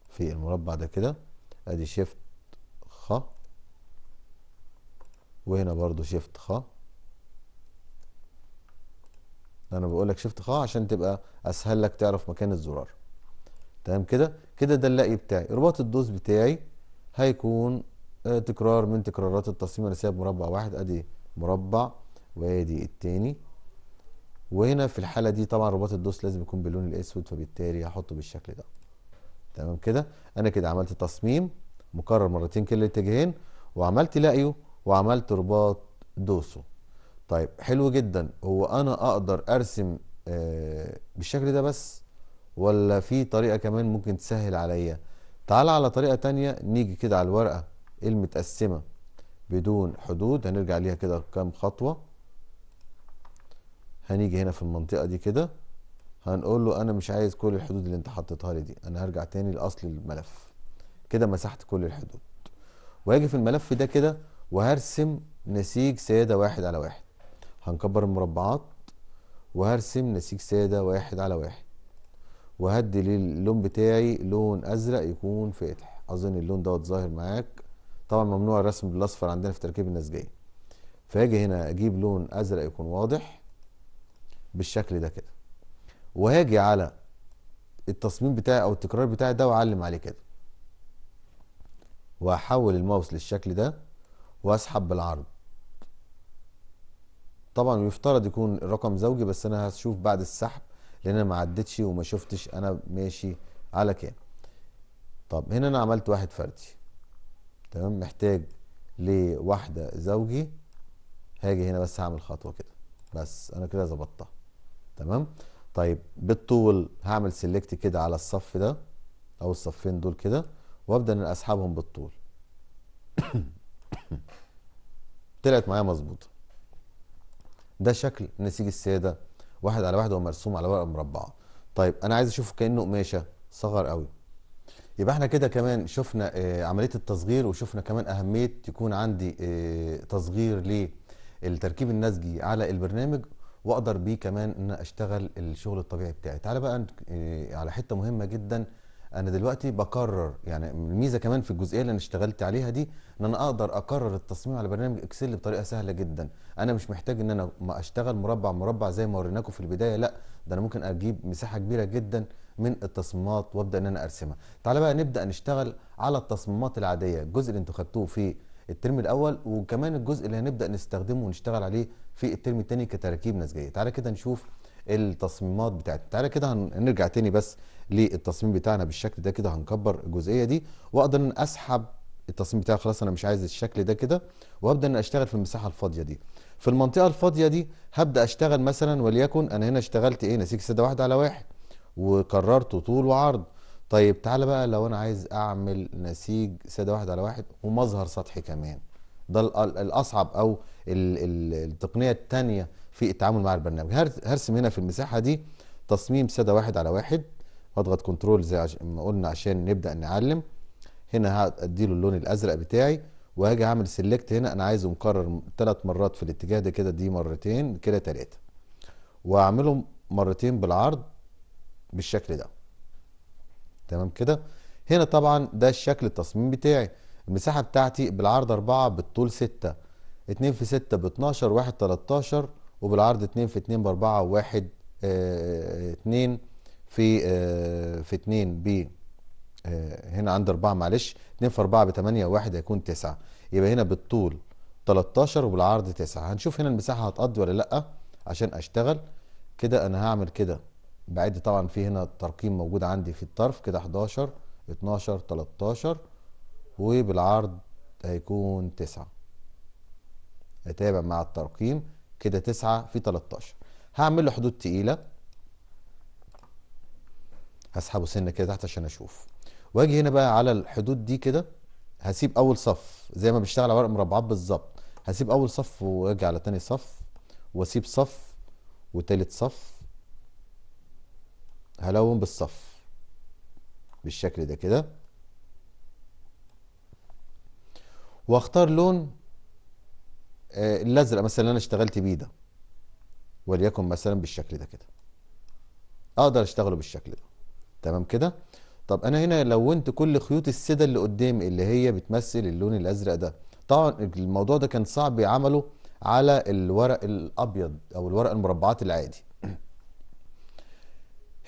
في المربع ده كده ادي شيفت خاء وهنا برضو شيفت خاء انا بقول لك شيفت خاء عشان تبقى اسهل لك تعرف مكان الزرار تمام كده كده ده اللاقي بتاعي رباط الدوز بتاعي هيكون آه، تكرار من تكرارات التصميم انا سايب مربع واحد ادي مربع وادي التاني وهنا في الحالة دي طبعا رباط الدوس لازم يكون باللون الاسود فبالتالي هحطه بالشكل ده تمام كده انا كده عملت تصميم مكرر مرتين كل الاتجاهين وعملت لاقيه وعملت رباط دوسه طيب حلو جدا هو انا اقدر ارسم آه بالشكل ده بس ولا في طريقه كمان ممكن تسهل عليا تعال على طريقه تانية نيجي كده على الورقه المتقسمه بدون حدود هنرجع ليها كده كام خطوه هنيجي هنا في المنطقة دي كده هنقول له انا مش عايز كل الحدود اللي انت حطيتها لي دي انا هرجع تاني لاصل الملف كده مسحت كل الحدود واجي في الملف ده كده وهرسم نسيج سادة واحد على واحد هنكبر المربعات وهرسم نسيج سادة واحد على واحد وهدي اللون بتاعي لون ازرق يكون فاتح اظن اللون دوت ظاهر معاك طبعا ممنوع الرسم بالاصفر عندنا في تركيب النسجيه فاجي هنا اجيب لون ازرق يكون واضح بالشكل ده كده وهاجي على التصميم بتاعي او التكرار بتاعي ده واعلم عليه كده وهحول الماوس للشكل ده واسحب بالعرض طبعا يفترض يكون الرقم زوجي بس انا هشوف بعد السحب لان انا ما عدتش وما شفتش انا ماشي على كام طب هنا انا عملت واحد فردي تمام محتاج لواحده زوجي هاجي هنا بس هعمل خطوه كده بس انا كده ظبطتها تمام طيب بالطول هعمل سيلكت كده على الصف ده او الصفين دول كده وابدا ان اسحبهم بالطول طلعت معايا مظبوطه ده شكل نسيج الساده واحد على واحد ومرسوم على ورقه مربعه طيب انا عايز اشوفه كانه قماشه صغر قوي يبقى احنا كده كمان شفنا آه، عمليه التصغير وشفنا كمان اهميه يكون عندي آه، تصغير للتركيب النسجي على البرنامج واقدر بيه كمان ان اشتغل الشغل الطبيعي بتاعي تعالى بقى إيه، على حته مهمه جدا انا دلوقتي بكرر يعني الميزه كمان في الجزئيه اللي انا اشتغلت عليها دي ان انا اقدر اكرر التصميم على برنامج اكسل بطريقه سهله جدا انا مش محتاج ان انا اشتغل مربع مربع زي ما وريناكم في البدايه لا ده انا ممكن اجيب مساحه كبيره جدا من التصميمات وابدا ان انا ارسمها تعالى بقى نبدا نشتغل على التصميمات العاديه الجزء اللي انتوا خدتوه في الترم الاول وكمان الجزء اللي هنبدا نستخدمه ونشتغل عليه في الترم الثاني كتراكيب نسجيه تعالى كده نشوف التصميمات بتاعتنا تعالى كده هنرجع تاني بس للتصميم بتاعنا بالشكل ده كده هنكبر الجزئيه دي واقدر ان اسحب التصميم بتاعي خلاص انا مش عايز الشكل ده كده وابدا ان اشتغل في المساحه الفاضيه دي في المنطقه الفاضيه دي هبدا اشتغل مثلا وليكن انا هنا اشتغلت ايه نسيج سده واحد على واحد وكررت طول وعرض طيب تعالى بقى لو انا عايز اعمل نسيج ساده واحد على واحد ومظهر سطحي كمان ده الاصعب او التقنيه الثانيه في التعامل مع البرنامج هرسم هنا في المساحه دي تصميم ساده واحد على واحد واضغط كنترول زي ما قلنا عشان نبدا نعلم هنا هديله اللون الازرق بتاعي وهاجي اعمل سيلكت هنا انا عايزه مكرر ثلاث مرات في الاتجاه ده كده دي مرتين كده ثلاثه واعمله مرتين بالعرض بالشكل ده تمام كده هنا طبعا ده الشكل التصميم بتاعي المساحه بتاعتي بالعرض 4 بالطول 6 2 في 6 آه، آه، ب 12 1 13 وبالعرض 2 في 2 ب 4 1 2 في في 2 ب هنا عند 4 معلش 2 في 4 ب 8 1 هيكون 9 يبقى هنا بالطول 13 وبالعرض 9 هنشوف هنا المساحه هتقضي ولا لا عشان اشتغل كده انا هعمل كده بعد طبعا في هنا الترقيم موجود عندي في الطرف كده 11 12 13 وبالعرض هيكون 9 اتابع مع الترقيم كده 9 في 13 هعمل له حدود تقيله هسحبه سنه كده تحت عشان اشوف واجي هنا بقى على الحدود دي كده هسيب اول صف زي ما بيشتغل على ورق مربعات بالظبط هسيب اول صف واجي على تاني صف واسيب صف وتالت صف هلون بالصف بالشكل ده كده واختار لون آه، الازرق مثلا اللي انا اشتغلت بيه ده وليكن مثلا بالشكل ده كده اقدر اشتغله بالشكل ده تمام كده طب انا هنا لونت كل خيوط السده اللي قدامي اللي هي بتمثل اللون الازرق ده طبعا الموضوع ده كان صعب عمله على الورق الابيض او الورق المربعات العادي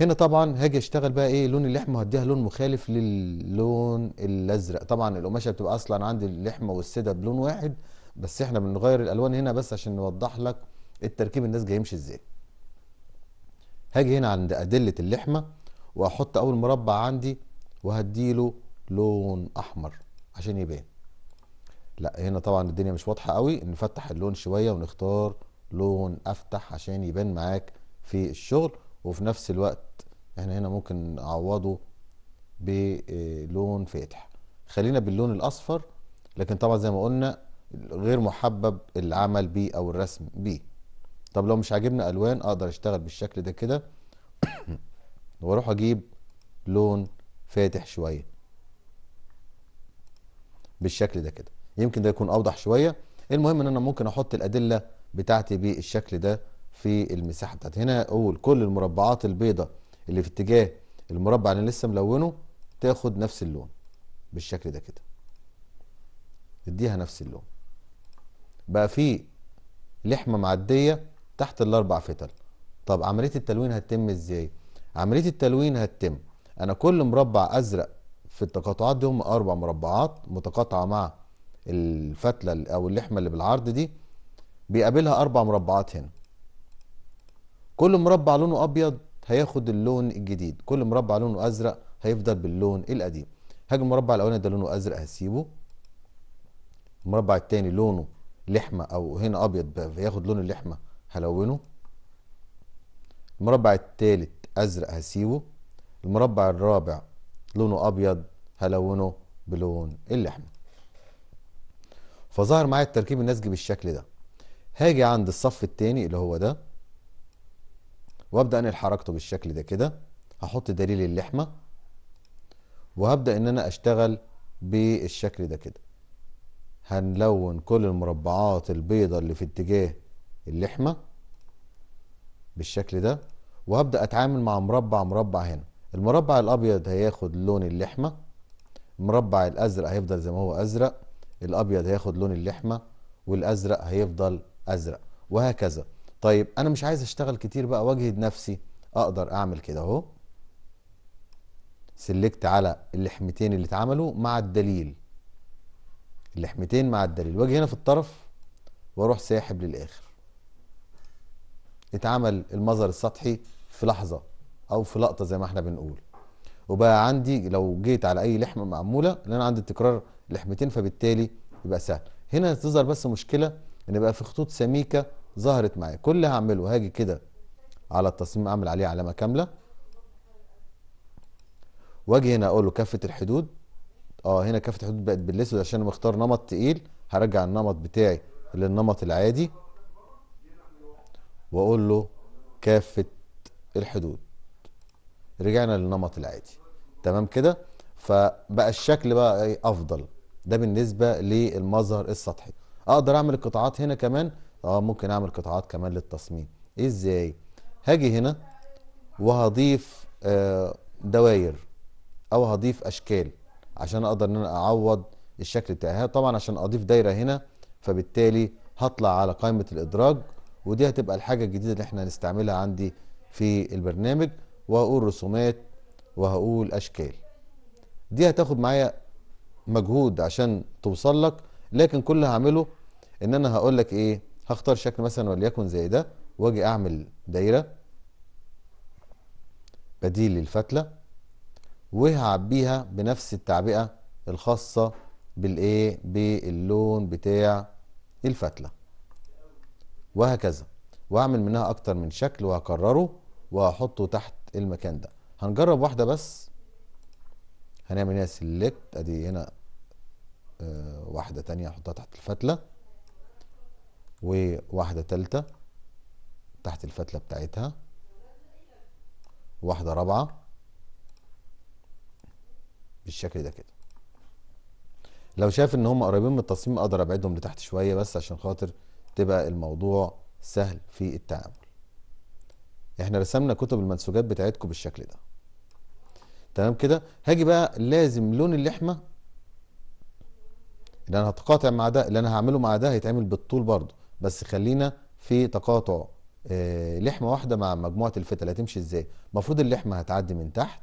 هنا طبعا هاجي اشتغل بقى ايه لون اللحمه هديها لون مخالف للون الازرق طبعا القماشه بتبقى اصلا عندي اللحمه والسده بلون واحد بس احنا بنغير الالوان هنا بس عشان نوضح لك التركيب الناس جاي يمشي ازاي هاجي هنا عند ادله اللحمه واحط اول مربع عندي وهديله لون احمر عشان يبان لا هنا طبعا الدنيا مش واضحه قوي نفتح اللون شويه ونختار لون افتح عشان يبان معاك في الشغل وفي نفس الوقت احنا هنا ممكن نعوضه بلون فاتح خلينا باللون الاصفر لكن طبعا زي ما قلنا غير محبب العمل بيه او الرسم بيه طب لو مش عاجبنا الوان اقدر اشتغل بالشكل ده كده واروح اجيب لون فاتح شويه بالشكل ده كده يمكن ده يكون اوضح شويه المهم ان انا ممكن احط الادله بتاعتي بالشكل ده في المساحه بتاعت هنا اقول كل المربعات البيضاء اللي في اتجاه المربع اللي لسه ملونه تاخد نفس اللون بالشكل ده كده اديها نفس اللون بقى في لحمه معديه تحت الاربع فتل طب عمليه التلوين هتتم ازاي عمليه التلوين هتتم انا كل مربع ازرق في التقاطعات دي هم اربع مربعات متقاطعه مع الفتله او اللحمه اللي بالعرض دي بيقابلها اربع مربعات هنا كل مربع لونه ابيض هياخد اللون الجديد كل مربع لونه ازرق هيفضل باللون القديم هاجي المربع الاولاني ده لونه ازرق هسيبه المربع التاني لونه لحمه او هنا ابيض هياخد لون اللحمه هلونه المربع التالت ازرق هسيبه المربع الرابع لونه ابيض هلونه بلون اللحمه فظهر معايا التركيب النسجي بالشكل ده هاجي عند الصف التاني اللي هو ده وابدا انقل حركته بالشكل ده كده هحط دليل اللحمه وهبدا ان انا اشتغل بالشكل ده كده هنلون كل المربعات البيضة اللي في اتجاه اللحمة بالشكل ده وهبدأ أتعامل مع مربع مربع هنا المربع الأبيض هياخد لون اللحمة المربع الأزرق هيفضل زي ما هو أزرق الأبيض هياخد لون اللحمة والأزرق هيفضل أزرق وهكذا طيب انا مش عايز اشتغل كتير بقى واجهد نفسي اقدر اعمل كده اهو سلكت على اللحمتين اللي اتعملوا مع الدليل اللحمتين مع الدليل واجي هنا في الطرف واروح ساحب للاخر اتعمل المظهر السطحي في لحظه او في لقطه زي ما احنا بنقول وبقى عندي لو جيت على اي لحمه معموله لان انا عندي تكرار لحمتين فبالتالي يبقى سهل هنا تظهر بس مشكله ان بقى في خطوط سميكه ظهرت معايا كل اللي هعمله هاجي كده على التصميم اعمل عليه علامه كامله واجي هنا اقول له كافه الحدود اه هنا كافه الحدود بقت بالاسود عشان مختار نمط تقيل هرجع النمط بتاعي للنمط العادي واقول له كافه الحدود رجعنا للنمط العادي تمام كده فبقى الشكل بقى إيه؟ افضل ده بالنسبه للمظهر السطحي اقدر اعمل القطاعات هنا كمان اه ممكن اعمل قطاعات كمان للتصميم إيه ازاي هاجي هنا وهضيف آه، دواير او هضيف اشكال عشان اقدر ان انا اعوض الشكل بتاعها طبعا عشان اضيف دايره هنا فبالتالي هطلع على قائمه الادراج ودي هتبقى الحاجه الجديده اللي احنا هنستعملها عندي في البرنامج وهقول رسومات وهقول اشكال دي هتاخد معايا مجهود عشان توصل لك لكن كل اللي هعمله ان انا هقول لك ايه هختار شكل مثلا وليكن زي ده واجي اعمل دايره بديل للفتله وهعبيها بنفس التعبئه الخاصه بالايه باللون بتاع الفتله وهكذا واعمل منها اكتر من شكل وهكرره وهحطه تحت المكان ده هنجرب واحده بس هنعمل هنا سيلكت ادي هنا آه، واحده تانية احطها تحت الفتله وواحدة تالتة تحت الفتلة بتاعتها واحدة رابعة بالشكل ده كده لو شايف ان هم قريبين من التصميم اقدر ابعدهم لتحت شوية بس عشان خاطر تبقى الموضوع سهل في التعامل احنا رسمنا كتب المنسوجات بتاعتكم بالشكل ده تمام كده هاجي بقى لازم لون اللحمة اللي انا هتقاطع مع ده اللي انا هعمله مع ده هيتعمل بالطول برضه بس خلينا في تقاطع آه، لحمه واحده مع مجموعه الفتل هتمشي ازاي المفروض اللحمه هتعدي من تحت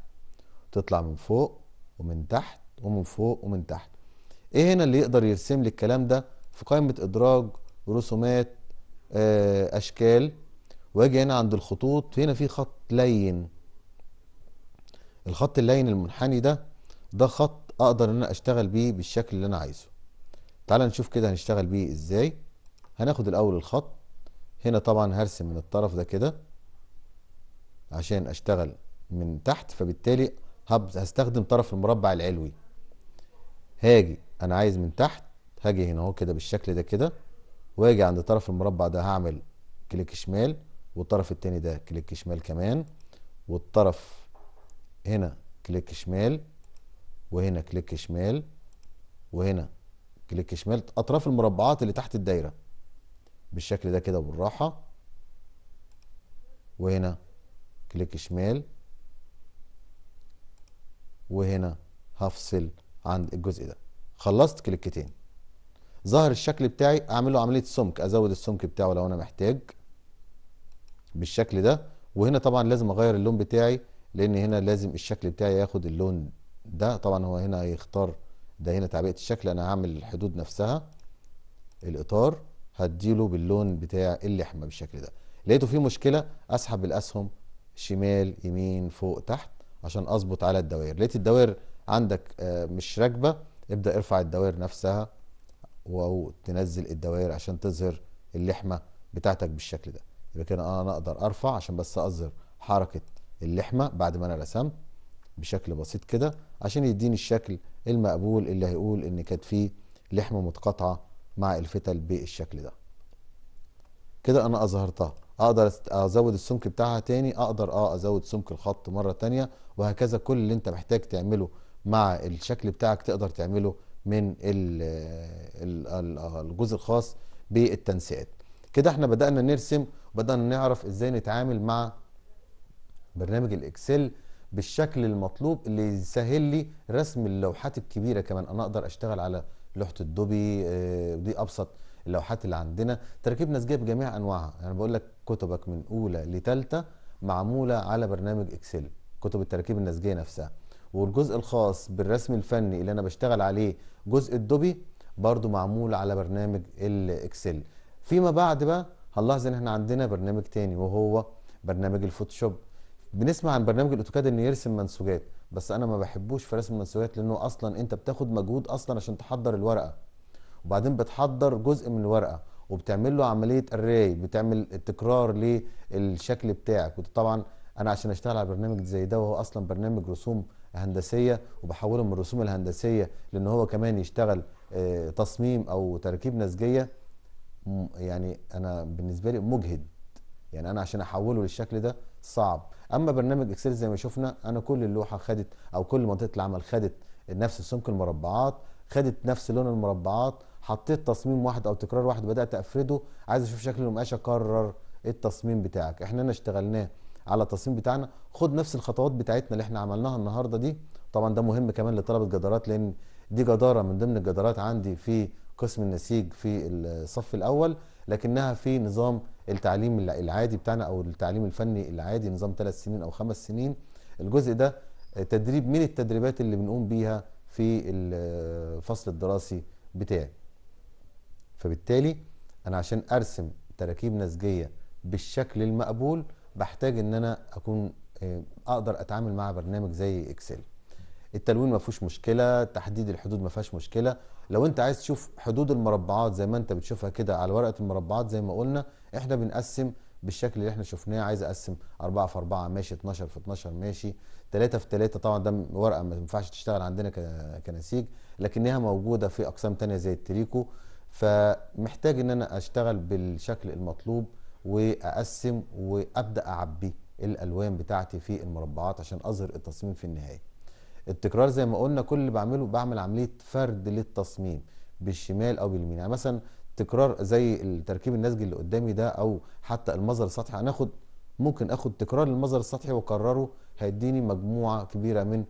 تطلع من فوق ومن تحت ومن فوق ومن تحت ايه هنا اللي يقدر يرسم لي الكلام ده في قائمه ادراج رسومات آه، اشكال واجي هنا عند الخطوط هنا في خط لين الخط اللين المنحني ده ده خط اقدر ان انا اشتغل بيه بالشكل اللي انا عايزه تعال نشوف كده هنشتغل بيه ازاي هناخد الاول الخط هنا طبعا هرسم من الطرف ده كده عشان اشتغل من تحت فبالتالي هستخدم طرف المربع العلوي هاجي انا عايز من تحت هاجي هنا اهو كده بالشكل ده كده واجي عند طرف المربع ده هعمل كليك شمال والطرف التاني ده كليك شمال كمان والطرف هنا كليك شمال وهنا كليك شمال وهنا كليك شمال اطراف المربعات اللي تحت الدايره بالشكل ده كده بالراحه وهنا كليك شمال وهنا هفصل عند الجزء ده خلصت كليكتين ظهر الشكل بتاعي اعمل له عمليه سمك ازود السمك بتاعه لو انا محتاج بالشكل ده وهنا طبعا لازم اغير اللون بتاعي لان هنا لازم الشكل بتاعي ياخد اللون ده طبعا هو هنا هيختار ده هنا تعبئه الشكل انا هعمل الحدود نفسها الاطار هديله باللون بتاع اللحمه بالشكل ده لقيته فيه مشكله اسحب الاسهم شمال يمين فوق تحت عشان اظبط على الدوائر لقيت الدوائر عندك آه، مش راكبه ابدا ارفع الدوائر نفسها واو تنزل الدوائر عشان تظهر اللحمه بتاعتك بالشكل ده يبقى كده انا اقدر ارفع عشان بس اظهر حركه اللحمه بعد ما انا رسمت بشكل بسيط كده عشان يديني الشكل المقبول اللي هيقول ان كانت فيه لحمه متقطعه مع الفتل بالشكل ده كده انا اظهرتها اقدر ازود السمك بتاعها تاني اقدر اه ازود سمك الخط مره تانية وهكذا كل اللي انت محتاج تعمله مع الشكل بتاعك تقدر تعمله من الجزء الخاص بالتنسيقات كده احنا بدأنا نرسم وبدأنا نعرف ازاي نتعامل مع برنامج الاكسل بالشكل المطلوب اللي يسهل لي رسم اللوحات الكبيرة كمان انا اقدر اشتغل على لوحه الدوبي آه، دي ابسط اللوحات اللي عندنا تركيب نسجيه بجميع انواعها انا يعني بقول لك كتبك من اولى لثالثه معموله على برنامج اكسل كتب التركيب النسجيه نفسها والجزء الخاص بالرسم الفني اللي انا بشتغل عليه جزء الدوبي برضو معمول على برنامج الاكسل فيما بعد بقى هنلاحظ ان احنا عندنا برنامج تاني وهو برنامج الفوتوشوب بنسمع عن برنامج الاوتوكاد انه يرسم منسوجات بس انا ما بحبوش في رسم المنسويات لانه اصلا انت بتاخد مجهود اصلا عشان تحضر الورقه وبعدين بتحضر جزء من الورقه وبتعمل له عمليه الري بتعمل تكرار للشكل بتاعك وطبعا انا عشان اشتغل على برنامج زي ده وهو اصلا برنامج رسوم هندسيه وبحوله من الرسوم الهندسيه لان هو كمان يشتغل آه، تصميم او تركيب نسجيه يعني انا بالنسبه لي مجهد يعني انا عشان احوله للشكل ده صعب اما برنامج اكسل زي ما شفنا انا كل اللوحه خدت او كل منطقه العمل خدت نفس سمك المربعات خدت نفس لون المربعات حطيت تصميم واحد او تكرار واحد بدات افرده عايز اشوف شكل القماش اكرر التصميم بتاعك احنا هنا اشتغلناه على التصميم بتاعنا خد نفس الخطوات بتاعتنا اللي احنا عملناها النهارده دي طبعا ده مهم كمان لطلبه جدارات لان دي جداره من ضمن الجدارات عندي في قسم النسيج في الصف الاول لكنها في نظام التعليم العادي بتاعنا او التعليم الفني العادي نظام ثلاث سنين او خمس سنين الجزء ده تدريب من التدريبات اللي بنقوم بيها في الفصل الدراسي بتاعي فبالتالي انا عشان ارسم تراكيب نسجيه بالشكل المقبول بحتاج ان انا اكون آه، اقدر اتعامل مع برنامج زي اكسل التلوين ما فيهوش مشكله تحديد الحدود ما فيهاش مشكله لو انت عايز تشوف حدود المربعات زي ما انت بتشوفها كده على ورقه المربعات زي ما قلنا احنا بنقسم بالشكل اللي احنا شفناه عايز اقسم 4 في 4 ماشي 12 في 12 ماشي 3 في 3 طبعا ده ورقه ما ينفعش تشتغل عندنا كنسيج لكنها موجوده في اقسام ثانيه زي التريكو فمحتاج ان انا اشتغل بالشكل المطلوب واقسم وابدا اعبي الالوان بتاعتي في المربعات عشان اظهر التصميم في النهايه التكرار زي ما قلنا كل اللي بعمله بعمل عمليه فرد للتصميم بالشمال او باليمين يعني مثلا تكرار زي التركيب النسجي اللي قدامي ده او حتى المظهر السطحي هناخد ممكن اخد تكرار المظهر السطحي واكرره هيديني مجموعه كبيره من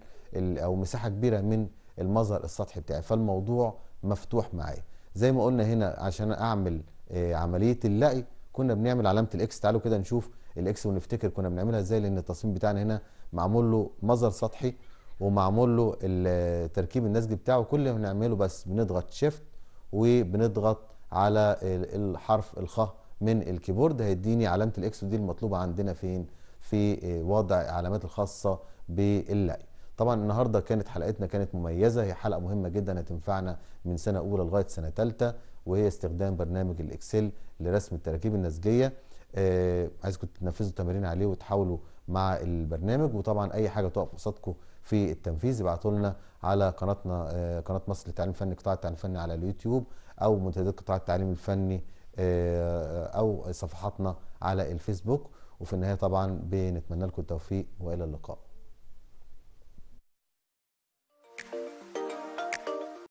او مساحه كبيره من المظهر السطحي بتاعي فالموضوع مفتوح معايا زي ما قلنا هنا عشان اعمل آه، عمليه اللقي كنا بنعمل علامه الاكس تعالوا كده نشوف الاكس ونفتكر كنا بنعملها ازاي لان التصميم بتاعنا هنا معمول له مظهر سطحي ومعمول له التركيب النسجي بتاعه كل اللي بنعمله بس بنضغط شيفت وبنضغط على الحرف الخ من الكيبورد هيديني علامه الاكس ودي المطلوبه عندنا فين في آه، وضع العلامات الخاصه باللاي طبعا النهارده كانت حلقتنا كانت مميزه هي حلقه مهمه جدا هتنفعنا من سنه اولى لغايه سنه ثالثه وهي استخدام برنامج الاكسل لرسم التراكيب النسجيه آه عايزكم تنفذوا تمارين عليه وتحاولوا مع البرنامج وطبعا اي حاجه تقف قصادكم في التنفيذ ابعتوا لنا على قناتنا آه قناه مصر للتعليم الفني قطاع التعليم الفني على اليوتيوب او منتديات قطاع التعليم الفني آه، او صفحاتنا على الفيسبوك وفي النهايه طبعا بنتمنى لكم التوفيق والى اللقاء